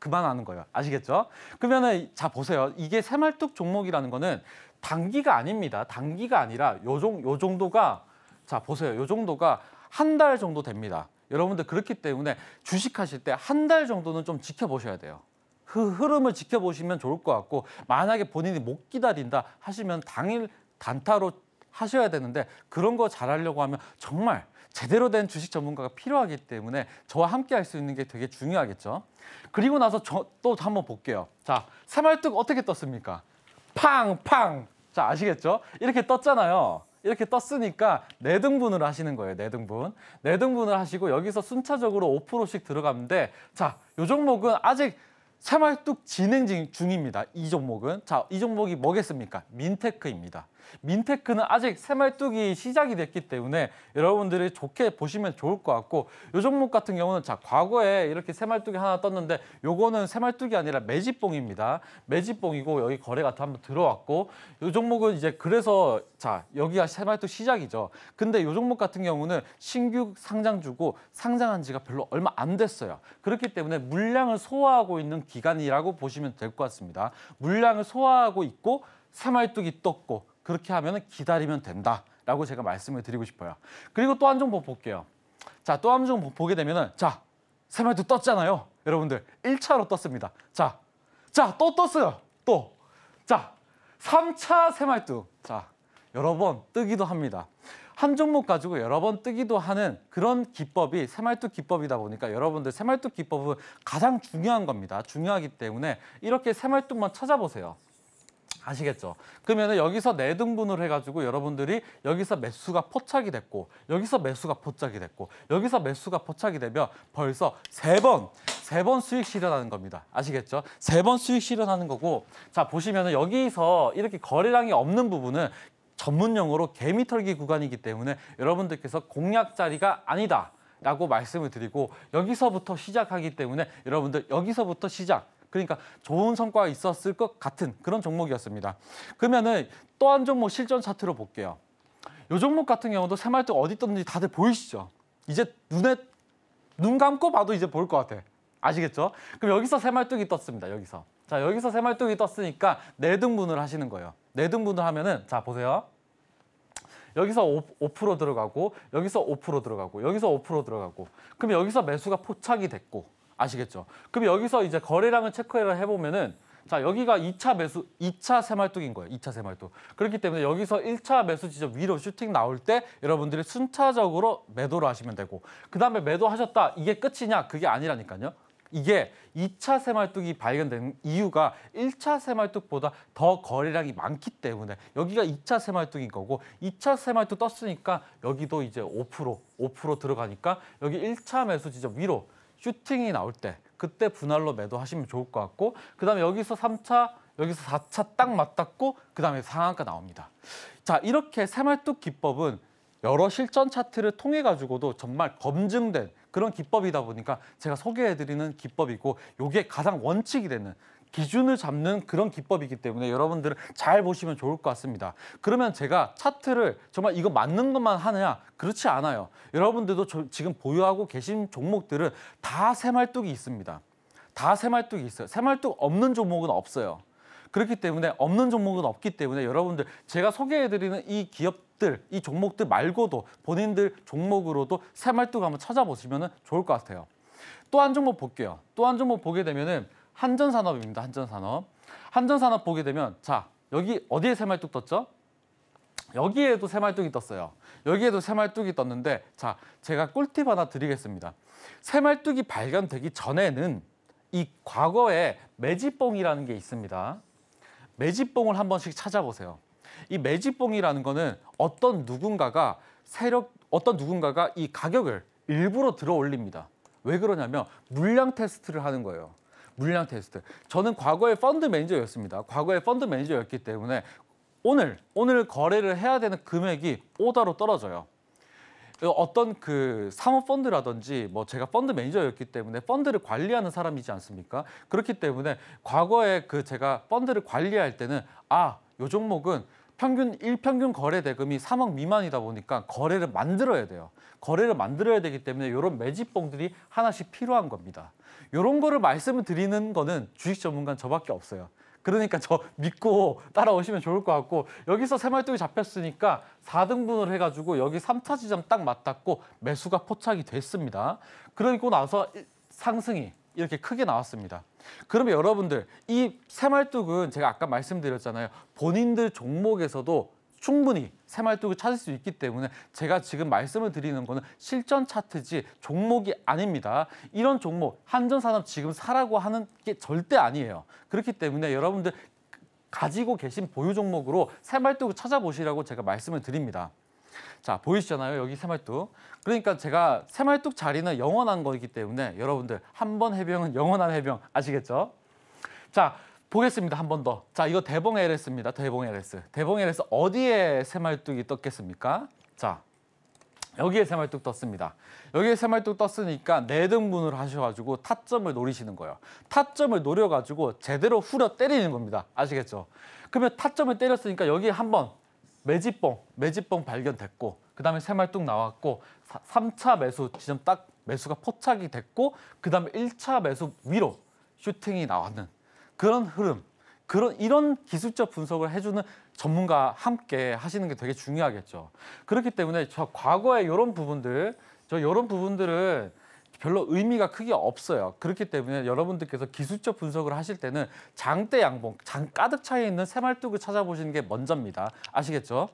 그만하는 거예요. 아시겠죠? 그러면은 자 보세요. 이게 새말뚝 종목이라는 거는 단기가 아닙니다. 단기가 아니라 요정 요 정도가 자 보세요. 요 정도가 한 달 정도 됩니다. 여러분들 그렇기 때문에 주식하실 때 한 달 정도는 좀 지켜보셔야 돼요. 그 흐름을 지켜보시면 좋을 것 같고 만약에 본인이 못 기다린다 하시면 당일 단타로 하셔야 되는데 그런 거 잘하려고 하면 정말 제대로 된 주식 전문가가 필요하기 때문에 저와 함께 할 수 있는 게 되게 중요하겠죠. 그리고 나서 저 또 한번 볼게요. 자, 새말뚝 어떻게 떴습니까? 팡팡. 자, 아시겠죠? 이렇게 떴잖아요. 이렇게 떴으니까 내등분을 하시는 거예요. 내등분내등분을 하시고 여기서 순차적으로 5%씩 들어갔는데 자, 요 종목은 아직 새말뚝 진행 중입니다. 이 종목은. 자, 이 종목이 뭐겠습니까? 민테크입니다. 민테크는 아직 새말뚝이 시작이 됐기 때문에 여러분들이 좋게 보시면 좋을 것 같고 요 종목 같은 경우는 자 과거에 이렇게 새말뚝이 하나 떴는데 요거는 새말뚝이 아니라 매집봉입니다. 매집봉이고 여기 거래가 또 한번 들어왔고 요 종목은 이제 그래서 자 여기가 새말뚝 시작이죠. 근데 요 종목 같은 경우는 신규 상장주고 상장한 지가 별로 얼마 안 됐어요. 그렇기 때문에 물량을 소화하고 있는 기간이라고 보시면 될 것 같습니다. 물량을 소화하고 있고 새말뚝이 떴고 그렇게 하면 기다리면 된다라고 제가 말씀을 드리고 싶어요. 그리고 또 한 종목 볼게요. 자, 또 한 종목 보게 되면은 자, 새마도 떴잖아요. 여러분들 1차로 떴습니다. 자, 자, 또 떴어요. 또. 자, 3차 새말뚝. 자, 여러 번 뜨기도 합니다. 한 종목 가지고 여러 번 뜨기도 하는 그런 기법이 새말뚝 기법이다 보니까 여러분들 새말뚝 기법은 가장 중요한 겁니다. 중요하기 때문에 이렇게 새말뚝만 찾아보세요. 아시겠죠? 그러면 여기서 4등분을 해가지고 여러분들이 여기서 매수가 포착이 됐고 여기서 매수가 포착이 됐고 여기서 매수가 포착이 되면 벌써 세 번 세 번 수익 실현하는 겁니다. 아시겠죠? 세 번 수익 실현하는 거고 자 보시면 은 여기서 이렇게 거래량이 없는 부분은 전문 용어로 개미털기 구간이기 때문에 여러분들께서 공략 자리가 아니다. 라고 말씀을 드리고 여기서부터 시작하기 때문에 여러분들 여기서부터 시작 그러니까 좋은 성과가 있었을 것 같은 그런 종목이었습니다. 그러면은 또 한 종목 실전 차트로 볼게요. 이 종목 같은 경우도 새말뚝 어디 떴는지 다들 보이시죠? 이제 눈에 눈 감고 봐도 이제 볼 것 같아. 아시겠죠? 그럼 여기서 새말뚝이 떴습니다. 여기서. 자, 여기서 새말뚝이 떴으니까 내등분을 하시는 거예요. 내등분을 하면은 자, 보세요. 여기서 5% 들어가고 여기서 5% 들어가고 여기서 5% 들어가고 그럼 여기서 매수가 포착이 됐고 아시겠죠? 그럼 여기서 이제 거래량을 체크를 해보면은 자 여기가 2차 매수, 2차 새말뚝인 거예요. 2차 새말뚝. 그렇기 때문에 여기서 1차 매수 지점 위로 슈팅 나올 때 여러분들이 순차적으로 매도를 하시면 되고 그다음에 매도하셨다. 이게 끝이냐? 그게 아니라니까요. 이게 2차 새말뚝이 발견된 이유가 1차 새말뚝보다 더 거래량이 많기 때문에 여기가 2차 새말뚝인 거고 2차 새말뚝 떴으니까 여기도 이제 5% 5% 들어가니까 여기 1차 매수 지점 위로 슈팅이 나올 때 그때 분할로 매도하시면 좋을 것 같고 그다음에 여기서 3차 여기서 4차 딱 맞닿고 그다음에 상한가 나옵니다. 자 이렇게 새말뚝 기법은 여러 실전 차트를 통해 가지고도 정말 검증된 그런 기법이다 보니까 제가 소개해드리는 기법이고 이게 가장 원칙이 되는 기준을 잡는 그런 기법이기 때문에 여러분들은 잘 보시면 좋을 것 같습니다. 그러면 제가 차트를 정말 이거 맞는 것만 하느냐? 그렇지 않아요. 여러분들도 지금 보유하고 계신 종목들은 다 새말뚝이 있습니다. 다 새말뚝이 있어요. 새말뚝 없는 종목은 없어요. 그렇기 때문에 없는 종목은 없기 때문에 여러분들 제가 소개해드리는 이 기업들, 이 종목들 말고도 본인들 종목으로도 새말뚝 한번 찾아보시면 좋을 것 같아요. 또 한 종목 볼게요. 또 한 종목 보게 되면은 한전산업입니다. 한전산업. 한전산업 보게 되면 자 여기 어디에 새말뚝 떴죠? 여기에도 새말뚝이 떴어요. 여기에도 새말뚝이 떴는데 자 제가 꿀팁 하나 드리겠습니다. 새말뚝이 발견되기 전에는 이 과거에 매지뽕이라는 게 있습니다. 매지뽕을 한 번씩 찾아보세요. 이 매지뽕이라는 거는 어떤 누군가가 세력 어떤 누군가가 이 가격을 일부러 들어 올립니다. 왜 그러냐면 물량 테스트를 하는 거예요. 물량 테스트. 저는 과거에 펀드 매니저였습니다. 과거에 펀드 매니저였기 때문에 오늘 오늘 거래를 해야 되는 금액이 오다로 떨어져요. 어떤 그 사모펀드라든지 뭐 제가 펀드 매니저였기 때문에 펀드를 관리하는 사람이지 않습니까? 그렇기 때문에 과거에 그 제가 펀드를 관리할 때는 아, 요 종목은 평균 일평균 거래 대금이 3억 미만이다 보니까 거래를 만들어야 돼요. 거래를 만들어야 되기 때문에 이런 매집봉들이 하나씩 필요한 겁니다. 이런 거를 말씀을 드리는 거는 주식 전문가 저밖에 없어요. 그러니까 저 믿고 따라오시면 좋을 것 같고 여기서 새말뚝이 잡혔으니까 4등분을 해가지고 여기 3차 지점 딱 맞닿고 매수가 포착이 됐습니다. 그러고 나서 상승이 이렇게 크게 나왔습니다. 그러면 여러분들 이 새말뚝은 제가 아까 말씀드렸잖아요. 본인들 종목에서도 충분히 새말뚝을 찾을 수 있기 때문에 제가 지금 말씀을 드리는 거는 실전 차트지 종목이 아닙니다. 이런 종목 한전산업 지금 사라고 하는 게 절대 아니에요. 그렇기 때문에 여러분들 가지고 계신 보유 종목으로 새말뚝을 찾아보시라고 제가 말씀을 드립니다. 자 보이시잖아요 여기 새말뚝 그러니까 제가 새말뚝 자리는 영원한 거이기 때문에 여러분들 한 번 해병은 영원한 해병 아시겠죠? 자 보겠습니다. 한 번 더. 자, 이거 대봉 LS입니다. 대봉 LS. 대봉 LS 어디에 새말뚝이 떴겠습니까? 자, 여기에 새말뚝 떴습니다. 여기에 새말뚝 떴으니까 네등분을 하셔가지고 타점을 노리시는 거예요. 타점을 노려가지고 제대로 후려 때리는 겁니다. 아시겠죠? 그러면 타점을 때렸으니까 여기에 한번 매집봉, 매집봉 발견됐고 그 다음에 새말뚝 나왔고 3차 매수 지점 딱 매수가 포착이 됐고 그 다음에 1차 매수 위로 슈팅이 나왔는 그런 흐름, 그런 이런 기술적 분석을 해주는 전문가 함께 하시는 게 되게 중요하겠죠. 그렇기 때문에 저 과거에 이런 부분들, 저 이런 부분들은 별로 의미가 크게 없어요. 그렇기 때문에 여러분들께서 기술적 분석을 하실 때는 장대 양봉, 장 가득 차에 있는 새말뚝을 찾아보시는 게 먼저입니다. 아시겠죠?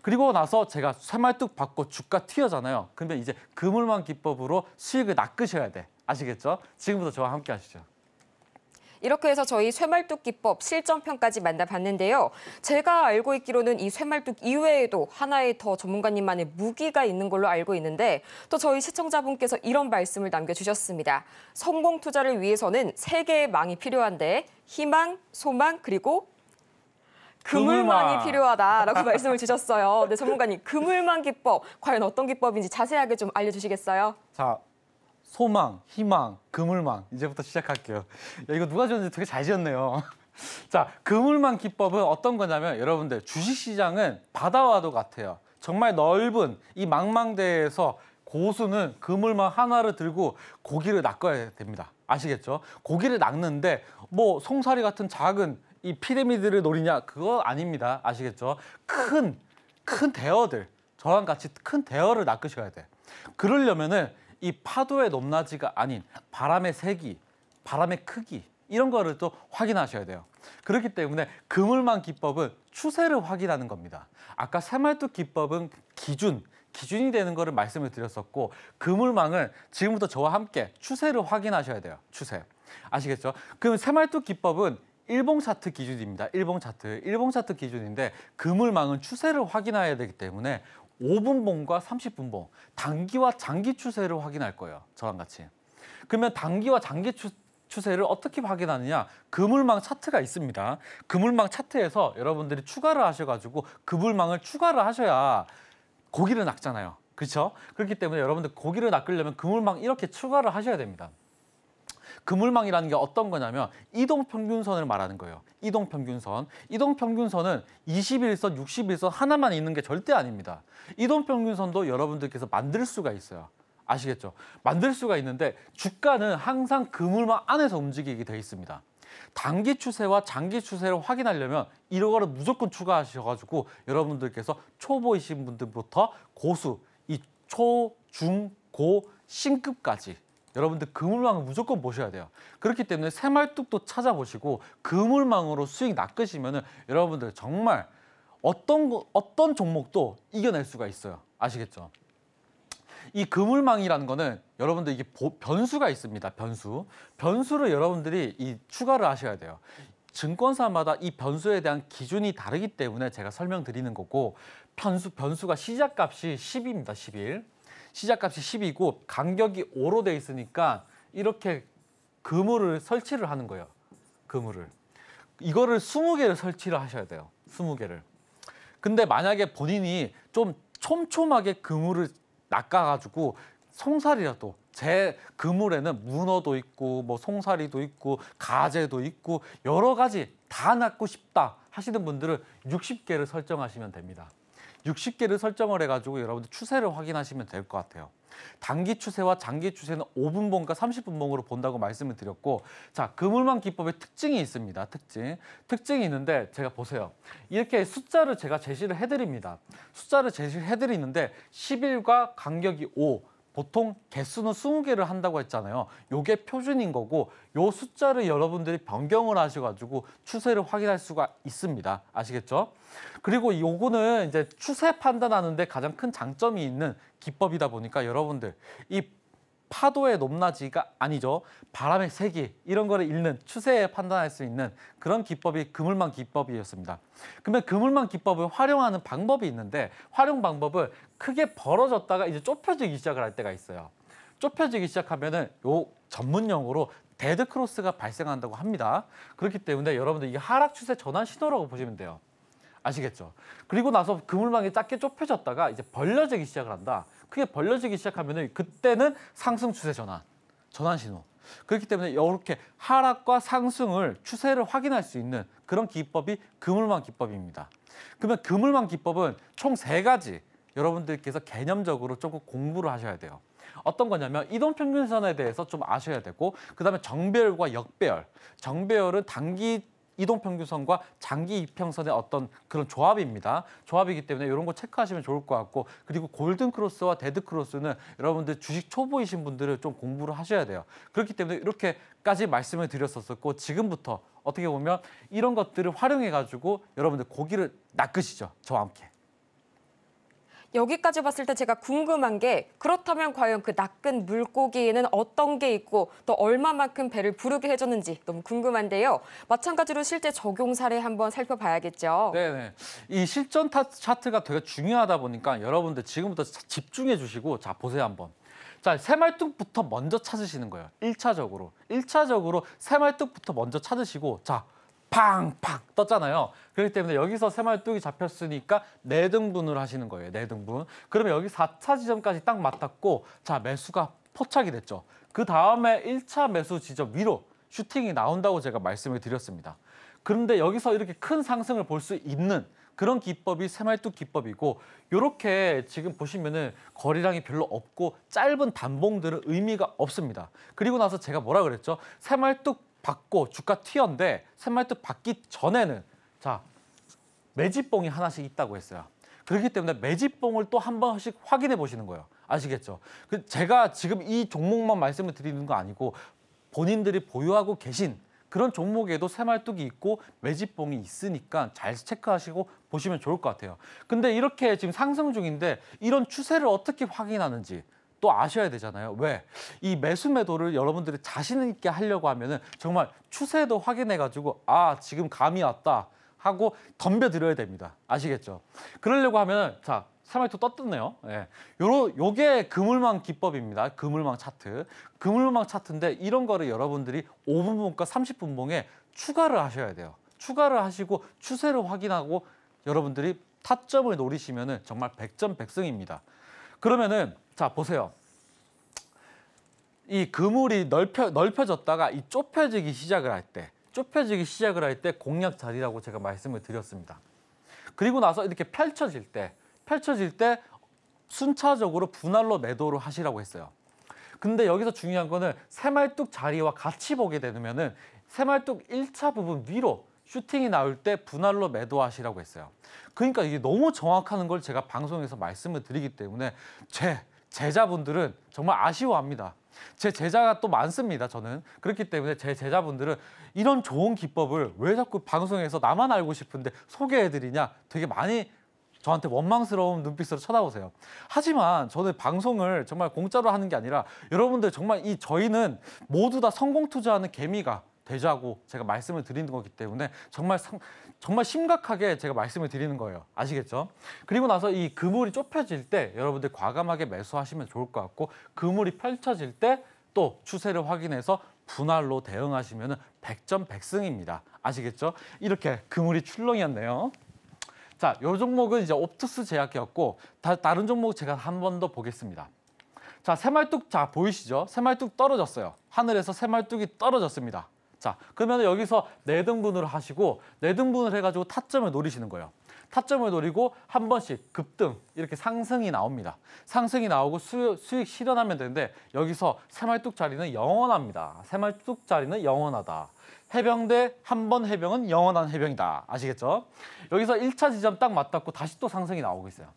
그리고 나서 제가 새말뚝 받고 주가 튀어잖아요. 그러면 이제 그물망 기법으로 수익을 낚으셔야 돼. 아시겠죠? 지금부터 저와 함께 하시죠. 이렇게 해서 저희 쇠말뚝 기법 실전편까지 만나봤는데요. 제가 알고 있기로는 이 쇠말뚝 이외에도 하나의 더 전문가님만의 무기가 있는 걸로 알고 있는데 또 저희 시청자분께서 이런 말씀을 남겨주셨습니다. 성공 투자를 위해서는 세 개의 망이 필요한데 희망, 소망 그리고 그물망이 필요하다라고 *laughs* 말씀을 주셨어요. 네, 전문가님, 그물망 기법 과연 어떤 기법인지 자세하게 좀 알려주시겠어요? 자, 소망, 희망, 그물망 이제부터 시작할게요. 야, 이거 누가 지었는지 되게 잘 지었네요. *laughs* 자, 그물망 기법은 어떤 거냐면 여러분들 주식시장은 바다와도 같아요. 정말 넓은 이 망망대에서 고수는 그물망 하나를 들고 고기를 낚아야 됩니다. 아시겠죠? 고기를 낚는데 뭐 송사리 같은 작은 이 피라미드를 노리냐 그거 아닙니다. 아시겠죠? 큰큰 큰 대어들 저랑 같이 큰 대어를 낚으셔야 돼. 그러려면은 이 파도의 높낮이가 아닌 바람의 세기, 바람의 크기 이런 거를 또 확인하셔야 돼요. 그렇기 때문에 그물망 기법은 추세를 확인하는 겁니다. 아까 새말뚝 기법은 기준, 기준이 되는 거를 말씀을 드렸었고 그물망은 지금부터 저와 함께 추세를 확인하셔야 돼요. 추세. 아시겠죠? 그럼 새말뚝 기법은 일봉 차트 기준입니다. 일봉 차트. 일봉 차트 기준인데 그물망은 추세를 확인해야 되기 때문에 5분봉과 30분봉, 단기와 장기 추세를 확인할 거예요. 저랑 같이. 그러면 단기와 장기 추, 추세를 어떻게 확인하느냐 그물망 차트가 있습니다. 그물망 차트에서 여러분들이 추가를 하셔가지고 그물망을 추가를 하셔야 고기를 낚잖아요. 그렇죠? 그렇기 때문에 여러분들 고기를 낚으려면 그물망 이렇게 추가를 하셔야 됩니다. 그물망이라는 게 어떤 거냐면 이동 평균선을 말하는 거예요. 이동 평균선. 이동 평균선은 21선, 61선 하나만 있는 게 절대 아닙니다. 이동 평균선도 여러분들께서 만들 수가 있어요. 아시겠죠? 만들 수가 있는데 주가는 항상 그물망 안에서 움직이게 돼 있습니다. 단기 추세와 장기 추세를 확인하려면 이거를 무조건 추가하셔가지고 여러분들께서 초보이신 분들부터 고수, 이 초, 중, 고, 신급까지 여러분들 그물망은 무조건 보셔야 돼요. 그렇기 때문에 새말뚝도 찾아보시고 그물망으로 수익 낚으시면 여러분들 정말 어떤 거, 어떤 종목도 이겨낼 수가 있어요. 아시겠죠? 이 그물망이라는 거는 여러분들 이게 보, 변수가 있습니다. 변수. 변수를 여러분들이 이 추가를 하셔야 돼요. 증권사마다 이 변수에 대한 기준이 다르기 때문에 제가 설명드리는 거고 변수, 변수가 시작값이 10입니다. 10일. 시작값이 10이고 간격이 5로 돼 있으니까 이렇게 그물을 설치를 하는 거예요. 그물을. 이거를 20개를 설치를 하셔야 돼요. 20개를. 근데 만약에 본인이 좀 촘촘하게 그물을 낚아가지고 송사리라도 제 그물에는 문어도 있고 뭐 송사리도 있고 가재도 있고 여러 가지 다 낚고 싶다 하시는 분들은 60개를 설정하시면 됩니다. 60개를 설정을 해가지고 여러분들 추세를 확인하시면 될 것 같아요. 단기 추세와 장기 추세는 5분 봉과 30분 봉으로 본다고 말씀을 드렸고 자 그물망 기법의 특징이 있습니다. 특징. 특징이 있는데 제가 보세요. 이렇게 숫자를 제가 제시를 해드립니다. 숫자를 제시를 해드리는데 11과 간격이 5, 보통 개수는 20개를 한다고 했잖아요. 요게 표준인 거고 요 숫자를 여러분들이 변경을 하셔가지고 추세를 확인할 수가 있습니다. 아시겠죠? 그리고 요거는 이제 추세 판단하는데 가장 큰 장점이 있는 기법이다 보니까 여러분들 이 파도의 높낮이가 아니죠. 바람의 세기 이런 거를 읽는 추세에 판단할 수 있는 그런 기법이 그물망 기법이었습니다. 그러면 그물망 기법을 활용하는 방법이 있는데 활용 방법을 크게 벌어졌다가 이제 좁혀지기 시작을 할 때가 있어요. 좁혀지기 시작하면은 요 전문 용어로 데드 크로스가 발생한다고 합니다. 그렇기 때문에 여러분들 이게 하락 추세 전환 신호라고 보시면 돼요. 아시겠죠? 그리고 나서 그물망이 작게 좁혀졌다가 이제 벌려지기 시작을 한다. 그게 벌려지기 시작하면 그때는 상승 추세 전환, 전환 신호. 그렇기 때문에 이렇게 하락과 상승을 추세를 확인할 수 있는 그런 기법이 그물망 기법입니다. 그러면 그물망 기법은 총 세가지 여러분들께서 개념적으로 조금 공부를 하셔야 돼요. 어떤 거냐면 이동평균선에 대해서 좀 아셔야 되고 그다음에 정배열과 역배열. 정배열은 단기 이동평균선과 장기 이평선의 어떤 그런 조합입니다. 조합이기 때문에 이런 거 체크하시면 좋을 것 같고 그리고 골든크로스와 데드크로스는 여러분들 주식 초보이신 분들은 좀 공부를 하셔야 돼요. 그렇기 때문에 이렇게까지 말씀을 드렸었고 지금부터 어떻게 보면 이런 것들을 활용해가지고 여러분들 고기를 낚으시죠. 저와 함께. 여기까지 봤을 때 제가 궁금한 게 그렇다면 과연 그 낚은 물고기에는 어떤 게 있고 또 얼마만큼 배를 부르게 해줬는지 너무 궁금한데요. 마찬가지로 실제 적용 사례 한번 살펴봐야겠죠. 네네. 이 실전 차트가 되게 중요하다 보니까 여러분들 지금부터 집중해 주시고 자 보세요 한번. 자, 새말뚝부터 먼저 찾으시는 거예요. 일차적으로일차적으로 새말뚝부터 먼저 찾으시고 자, 팡팡 떴잖아요. 그렇기 때문에 여기서 새말뚝이 잡혔으니까 네등분을 하시는 거예요. 네등분. 그러면 여기 4차 지점까지 딱 맞았고 자 매수가 포착이 됐죠. 그 다음에 1차 매수 지점 위로 슈팅이 나온다고 제가 말씀을 드렸습니다. 그런데 여기서 이렇게 큰 상승을 볼 수 있는 그런 기법이 새말뚝 기법이고 이렇게 지금 보시면은 거리량이 별로 없고 짧은 단봉들은 의미가 없습니다. 그리고 나서 제가 뭐라 그랬죠? 새말뚝 받고 주가 튀었는데 샘말트 받기 전에는 자 매집봉이 하나씩 있다고 했어요. 그렇기 때문에 매집봉을 또 한 번씩 확인해 보시는 거예요. 아시겠죠? 그 제가 지금 이 종목만 말씀을 드리는 거 아니고 본인들이 보유하고 계신 그런 종목에도 새말뚝이 있고 매집봉이 있으니까 잘 체크하시고 보시면 좋을 것 같아요. 근데 이렇게 지금 상승 중인데 이런 추세를 어떻게 확인하는지 또 아셔야 되잖아요. 왜? 이 매수 매도를 여러분들이 자신 있게 하려고 하면은 정말 추세도 확인해 가지고 아, 지금 감이 왔다 하고 덤벼 들어야 됩니다. 아시겠죠? 그러려고 하면은 자, 사마이토 떴네요. 예. 요로 요게 그물망 기법입니다. 그물망 차트. 그물망 차트인데 이런 거를 여러분들이 5분봉과 30분봉에 추가를 하셔야 돼요. 추가를 하시고 추세를 확인하고 여러분들이 타점을 노리시면은 정말 100점 100승입니다. 그러면은 자, 보세요. 이 그물이 넓혀, 넓혀졌다가 이 좁혀지기 시작을 할 때, 좁혀지기 시작을 할 때 공략 자리라고 제가 말씀을 드렸습니다. 그리고 나서 이렇게 펼쳐질 때, 펼쳐질 때 순차적으로 분할로 매도를 하시라고 했어요. 근데 여기서 중요한 거는 새말뚝 자리와 같이 보게 되면은 새말뚝 1차 부분 위로 슈팅이 나올 때 분할로 매도하시라고 했어요. 그러니까 이게 너무 정확한 걸 제가 방송에서 말씀을 드리기 때문에 제 제자분들은 정말 아쉬워합니다. 제 제자가 또 많습니다, 저는. 그렇기 때문에 제 제자분들은 이런 좋은 기법을 왜 자꾸 방송에서 나만 알고 싶은데 소개해드리냐 되게 많이 저한테 원망스러운 눈빛으로 쳐다보세요. 하지만 저는 방송을 정말 공짜로 하는 게 아니라 여러분들 정말 이 저희는 모두 다 성공 투자하는 개미가 되자고 제가 말씀을 드리는 거기 때문에 정말 상, 정말 심각하게 제가 말씀을 드리는 거예요. 아시겠죠? 그리고 나서 이 그물이 좁혀질 때 여러분들 과감하게 매수하시면 좋을 것 같고 그물이 펼쳐질 때 또 추세를 확인해서 분할로 대응하시면 100점 100승입니다. 아시겠죠? 이렇게 그물이 출렁이었네요. 자, 요 종목은 이제 옵투스 제약이었고 다, 다른 종목 제가 한 번 더 보겠습니다. 자, 새말뚝 자 보이시죠? 새말뚝 떨어졌어요. 하늘에서 새말뚝이 떨어졌습니다. 자, 그러면 여기서 네등분을 하시고 네등분을 해가지고 타점을 노리시는 거예요. 타점을 노리고 한 번씩 급등 이렇게 상승이 나옵니다. 상승이 나오고 수, 수익 실현하면 되는데 여기서 새말뚝자리는 영원합니다. 새말뚝자리는 영원하다. 해병대 한 번 해병은 영원한 해병이다. 아시겠죠? 여기서 1차 지점 딱 맞닿고 다시 또 상승이 나오고 있어요.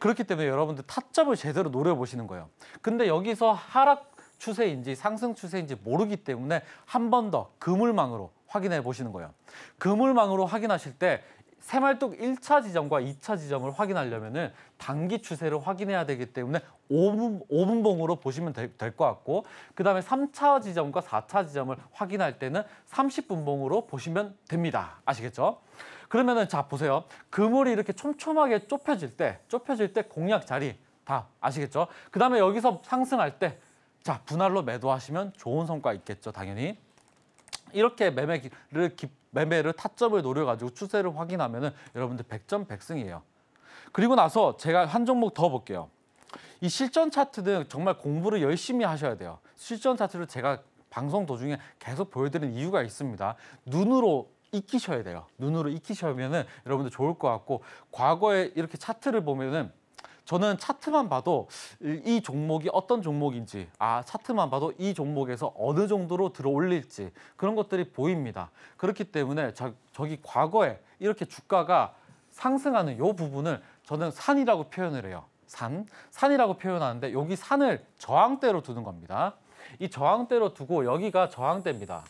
그렇기 때문에 여러분들 타점을 제대로 노려보시는 거예요. 근데 여기서 하락 추세인지 상승 추세인지 모르기 때문에 한 번 더 그물망으로 확인해 보시는 거예요. 그물망으로 확인하실 때 새말뚝 1차 지점과 2차 지점을 확인하려면 은 단기 추세를 확인해야 되기 때문에 5분, 5분봉으로 보시면 될 것 같고 그 다음에 3차 지점과 4차 지점을 확인할 때는 30분봉으로 보시면 됩니다. 아시겠죠? 그러면은 자 보세요. 그물이 이렇게 촘촘하게 좁혀질 때 좁혀질 때 공략 자리 다 아시겠죠? 그 다음에 여기서 상승할 때자 분할로 매도하시면 좋은 성과 있겠죠 당연히 이렇게 매매를 매매를 타점을 노려가지고 추세를 확인하면 여러분들 100점 100승이에요 그리고 나서 제가 한 종목 더 볼게요 이 실전 차트는 정말 공부를 열심히 하셔야 돼요 실전 차트를 제가 방송 도중에 계속 보여드리는 이유가 있습니다 눈으로 익히셔야 돼요 눈으로 익히시면은 여러분들 좋을 것 같고 과거에 이렇게 차트를 보면은 저는 차트만 봐도 이 종목이 어떤 종목인지 아 차트만 봐도 이 종목에서 어느 정도로 들어올릴지 그런 것들이 보입니다. 그렇기 때문에 저, 저기 과거에 이렇게 주가가 상승하는 이 부분을 저는 산이라고 표현을 해요. 산, 산이라고 표현하는데 여기 산을 저항대로 두는 겁니다. 이 저항대로 두고 여기가 저항대입니다.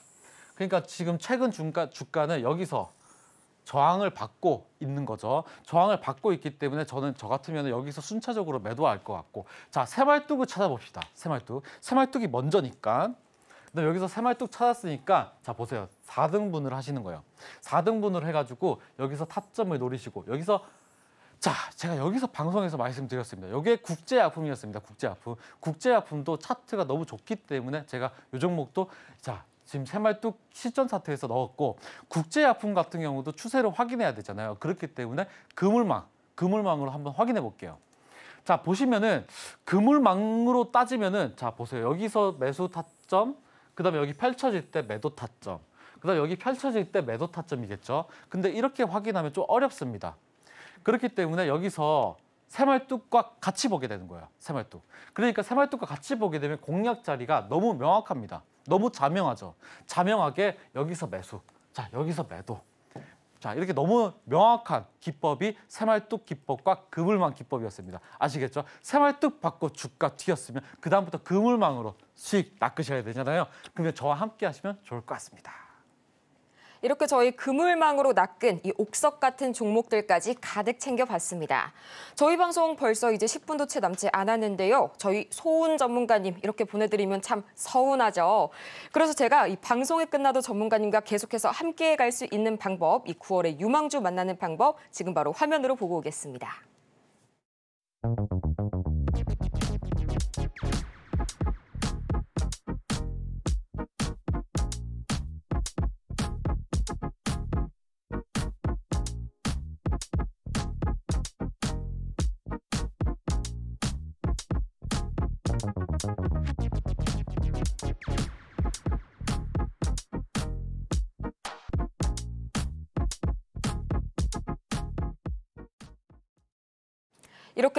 그러니까 지금 최근 중가, 주가는 여기서 저항을 받고 있는 거죠. 저항을 받고 있기 때문에 저는 저 같으면 여기서 순차적으로 매도할 것 같고 자 새말뚝을 찾아봅시다. 새말뚝. 새말뚝이 먼저니까 근데 여기서 새말뚝 찾았으니까 자 보세요. 4등분을 하시는 거예요. 4등분을 해가지고 여기서 타점을 노리시고 여기서 자, 제가 여기서 방송에서 말씀드렸습니다. 여기에 국제약품이었습니다. 국제약품. 국제약품도 차트가 너무 좋기 때문에 제가 요 종목도 자, 지금 새말뚝 실전 사태에서 넣었고 국제약품 같은 경우도 추세를 확인해야 되잖아요. 그렇기 때문에 그물망, 그물망으로 한번 확인해 볼게요. 자 보시면은 그물망으로 따지면은 자 보세요 여기서 매수 타점 그다음에 여기 펼쳐질 때 매도 타점 그다음 에 여기 펼쳐질 때 매도 타점이겠죠 근데 이렇게 확인하면 좀 어렵습니다 그렇기 때문에 여기서 새말뚝과 같이 보게 되는 거예요. 새말뚝. 그러니까 새말뚝과 같이 보게 되면 공략 자리가 너무 명확합니다. 너무 자명하죠. 자명하게 여기서 매수, 자 여기서 매도. 자 이렇게 너무 명확한 기법이 새말뚝 기법과 그물망 기법이었습니다. 아시겠죠? 새말뚝 받고 주가 튀었으면 그 다음부터 그물망으로 수익 낚으셔야 되잖아요. 그러면 저와 함께 하시면 좋을 것 같습니다. 이렇게 저희 그물망으로 낚은 이 옥석 같은 종목들까지 가득 챙겨봤습니다. 저희 방송 벌써 이제 10분도 채 남지 않았는데요. 저희 소운 전문가님 이렇게 보내드리면 참 서운하죠. 그래서 제가 이 방송이 끝나도 전문가님과 계속해서 함께 갈 수 있는 방법, 이 9월에 유망주 만나는 방법 지금 바로 화면으로 보고 오겠습니다.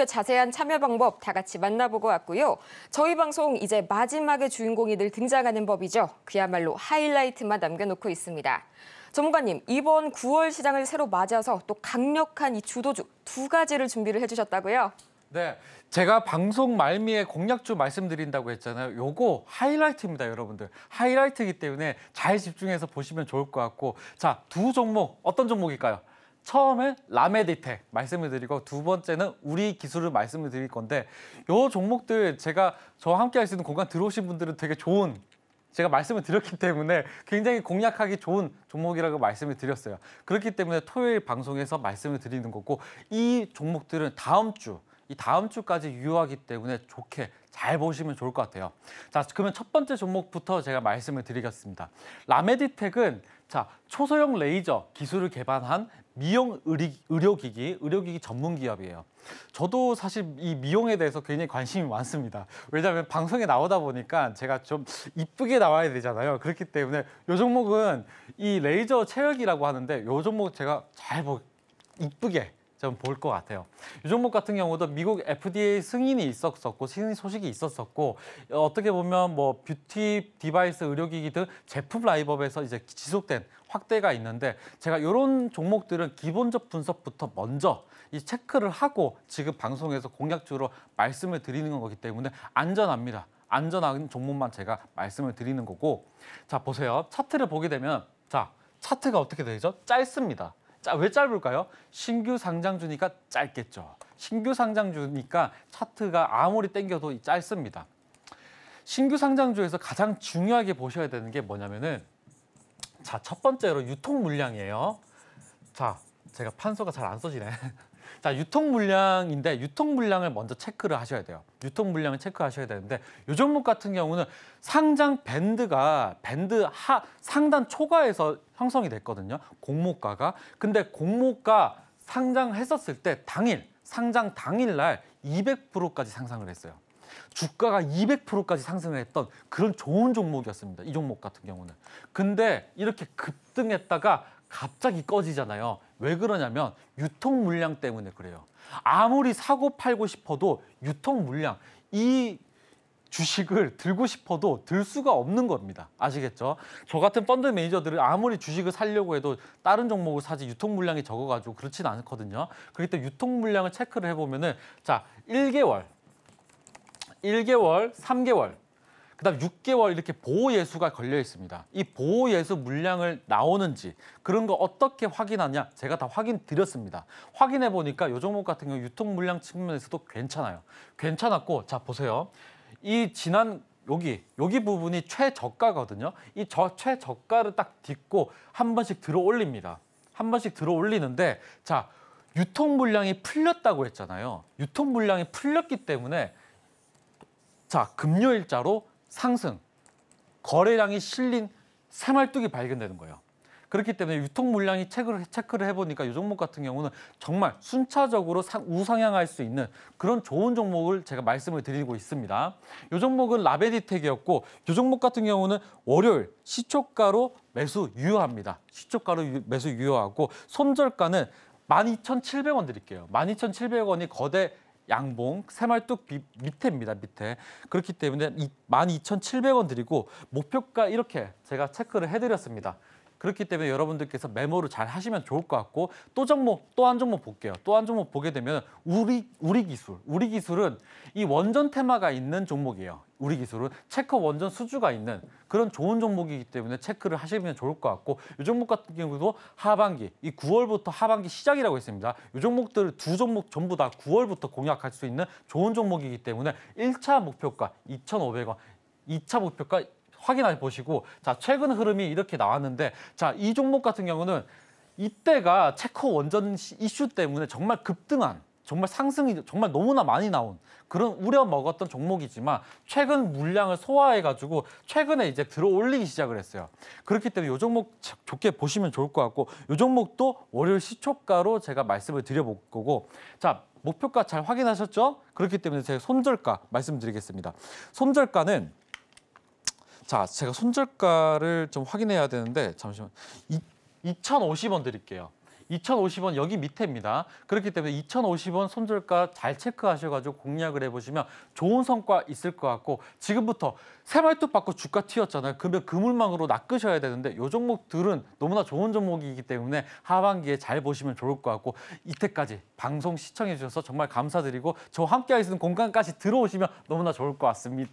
학교 그 자세한 참여 방법 다 같이 만나보고 왔고요. 저희 방송 이제 마지막에 주인공이 늘 등장하는 법이죠. 그야말로 하이라이트만 남겨놓고 있습니다. 전문가님, 이번 9월 시장을 새로 맞아서 또 강력한 이 주도주 두 가지를 준비를 해주셨다고요? 네, 제가 방송 말미에 공략주 말씀드린다고 했잖아요. 요거 하이라이트입니다, 여러분들. 하이라이트이기 때문에 잘 집중해서 보시면 좋을 것 같고 자, 두 종목, 어떤 종목일까요? 처음에 라메디텍 말씀을 드리고 두 번째는 우리 기술을 말씀을 드릴 건데 요 종목들 제가 저와 함께 할 수 있는 공간 들어오신 분들은 되게 좋은 제가 말씀을 드렸기 때문에 굉장히 공략하기 좋은 종목이라고 말씀을 드렸어요. 그렇기 때문에 토요일 방송에서 말씀을 드리는 거고 이 종목들은 다음 주, 이 다음 주까지 유효하기 때문에 좋게 잘 보시면 좋을 것 같아요. 자, 그러면 첫 번째 종목부터 제가 말씀을 드리겠습니다. 라메디텍은 자, 초소형 레이저 기술을 개발한 미용 의리, 의료기기, 의료기기 전문 기업이에요. 저도 사실 이 미용에 대해서 굉장히 관심이 많습니다. 왜냐하면 방송에 나오다 보니까 제가 좀 이쁘게 나와야 되잖아요. 그렇기 때문에 이 종목은 이 레이저 체력이라고 하는데 이 종목 제가 잘 보, 이쁘게 좀볼것 같아요. 유 종목 같은 경우도 미국 FDA 승인이 있었었고 승인 소식이 있었었고 어, 어떻게 보면 뭐 뷰티 디바이스 의료기기 등 제품 라이업에서 이제 지속된 확대가 있는데 제가 이런 종목들은 기본적 분석부터 먼저 이 체크를 하고 지금 방송에서 공략주로 말씀을 드리는 거기 때문에 안전합니다. 안전한 종목만 제가 말씀을 드리는 거고 자 보세요 차트를 보게 되면 자 차트가 어떻게 되죠? 짧습니다. 자, 왜 짧을까요? 신규 상장주니까 짧겠죠. 신규 상장주니까 차트가 아무리 땡겨도 짧습니다. 신규 상장주에서 가장 중요하게 보셔야 되는 게 뭐냐면은 자, 첫 번째로 유통 물량이에요. 자, 제가 판서가 잘 안 써지네. *laughs* 자, 유통 물량인데 유통 물량을 먼저 체크를 하셔야 돼요. 유통 물량을 체크하셔야 되는데 요 종목 같은 경우는 상장 밴드가 밴드 하 상단 초과에서 형성이 됐거든요. 공모가가. 근데 공모가 상장했었을 때 당일 상장 당일 날 200%까지 상승을 했어요. 주가가 200%까지 상승을 했던 그런 좋은 종목이었습니다. 이 종목 같은 경우는. 근데 이렇게 급등했다가 갑자기 꺼지잖아요. 왜 그러냐면 유통 물량 때문에 그래요. 아무리 사고 팔고 싶어도 유통 물량 이 주식을 들고 싶어도 들 수가 없는 겁니다. 아시겠죠? 저 같은 펀드 매니저들은 아무리 주식을 살려고 해도 다른 종목을 사지 유통 물량이 적어가지고 그렇진 않거든요. 그렇기 때문에 유통 물량을 체크를 해보면은 자, 1개월1개월3개월 그다음 6개월 이렇게 보호 예수가 걸려 있습니다. 이 보호 예수 물량을 나오는지 그런 거 어떻게 확인하냐 제가 다 확인 드렸습니다. 확인해 보니까 요 종목 같은 경우 유통 물량 측면에서도 괜찮아요. 괜찮았고 자 보세요. 이 지난 여기 여기 부분이 최저가거든요. 이 저 최저가를 딱 딛고 한 번씩 들어 올립니다. 한 번씩 들어 올리는데 자 유통 물량이 풀렸다고 했잖아요. 유통 물량이 풀렸기 때문에 자 금요일자로 상승, 거래량이 실린 새말뚝이 발견되는 거예요. 그렇기 때문에 유통 물량이 체크를, 체크를 해보니까 이 종목 같은 경우는 정말 순차적으로 상, 우상향할 수 있는 그런 좋은 종목을 제가 말씀을 드리고 있습니다. 이 종목은 라베디텍이었고 이 종목 같은 경우는 월요일 시초가로 매수 유효합니다. 시초가로 유, 매수 유효하고 손절가는 12,700원 드릴게요. 12,700원이 거대 양봉, 새말뚝 밑에입니다, 밑에. 그렇기 때문에 12,700원 드리고 목표가 이렇게 제가 체크를 해드렸습니다. 그렇기 때문에 여러분들께서 메모를 잘 하시면 좋을 것 같고 또 종목 또 한 종목 볼게요. 또 한 종목 보게 되면 우리 우리 기술 우리 기술은 이 원전 테마가 있는 종목이에요. 우리 기술은 체크 원전 수주가 있는 그런 좋은 종목이기 때문에 체크를 하시면 좋을 것 같고 이 종목 같은 경우도 하반기 이 9월부터 하반기 시작이라고 했습니다. 이 종목들 두 종목 전부 다 9월부터 공략할 수 있는 좋은 종목이기 때문에 1차 목표가 2,500원, 2차 목표가 확인해 보시고 자 최근 흐름이 이렇게 나왔는데 자 이 종목 같은 경우는 이때가 체코 원전 이슈 때문에 정말 급등한 정말 상승이 정말 너무나 많이 나온 그런 우려 먹었던 종목이지만 최근 물량을 소화해가지고 최근에 이제 들어올리기 시작을 했어요. 그렇기 때문에 이 종목 좋게 보시면 좋을 것 같고 이 종목도 월요일 시초가로 제가 말씀을 드려볼 거고 자 목표가 잘 확인하셨죠? 그렇기 때문에 제가 손절가 말씀드리겠습니다. 손절가는 자, 제가 손절가를 좀 확인해야 되는데 잠시만. 이, 2,050원 드릴게요. 2,050원 여기 밑에입니다. 그렇기 때문에 2,050원 손절가 잘 체크하셔가지고 공략을 해보시면 좋은 성과 있을 것 같고 지금부터 새발뚝 받고 주가 튀었잖아요. 그러면 그물망으로 낚으셔야 되는데 요 종목들은 너무나 좋은 종목이기 때문에 하반기에 잘 보시면 좋을 것 같고 이때까지 방송 시청해 주셔서 정말 감사드리고 저와 함께 하시는 공간까지 들어오시면 너무나 좋을 것 같습니다.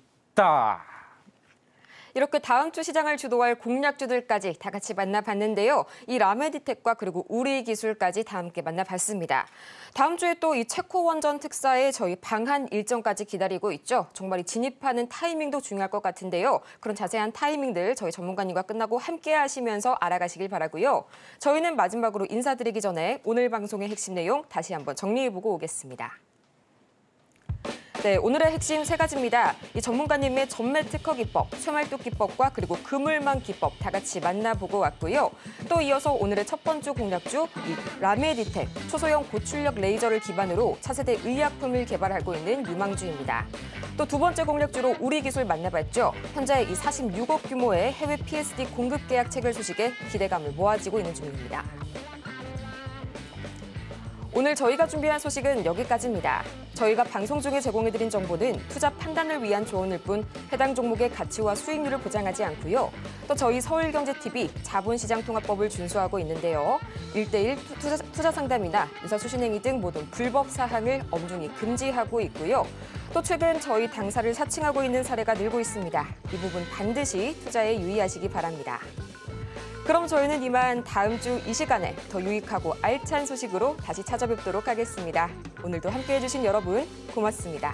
이렇게 다음 주 시장을 주도할 공략주들까지 다 같이 만나봤는데요. 이 라메디텍과 그리고 우리 기술까지 다 함께 만나봤습니다. 다음 주에 또 이 체코 원전 특사에 저희 방한 일정까지 기다리고 있죠. 정말 이 진입하는 타이밍도 중요할 것 같은데요. 그런 자세한 타이밍들 저희 전문가님과 끝나고 함께 하시면서 알아가시길 바라고요. 저희는 마지막으로 인사드리기 전에 오늘 방송의 핵심 내용 다시 한번 정리해보고 오겠습니다. 네, 오늘의 핵심 세 가지입니다. 이 전문가님의 전매 특허 기법, 쇠말뚝 기법과 그리고 그물망 기법 다 같이 만나보고 왔고요. 또 이어서 오늘의 첫 번째 공략주 이 라메디텍 초소형 고출력 레이저를 기반으로 차세대 의약품을 개발하고 있는 유망주입니다. 또 두 번째 공략주로 우리 기술 만나봤죠. 현재 이 46억 규모의 해외 PSD 공급 계약 체결 소식에 기대감을 모아지고 있는 중입니다. 오늘 저희가 준비한 소식은 여기까지입니다. 저희가 방송 중에 제공해드린 정보는 투자 판단을 위한 조언일 뿐 해당 종목의 가치와 수익률을 보장하지 않고요. 또 저희 서울경제TV 자본시장통합법을 준수하고 있는데요. 일대일 투자, 투자 상담이나 인사수신행위 등 모든 불법 사항을 엄중히 금지하고 있고요. 또 최근 저희 당사를 사칭하고 있는 사례가 늘고 있습니다. 이 부분 반드시 투자에 유의하시기 바랍니다. 그럼 저희는 이만 다음 주 이 시간에 더 유익하고 알찬 소식으로 다시 찾아뵙도록 하겠습니다. 오늘도 함께해 주신 여러분 고맙습니다.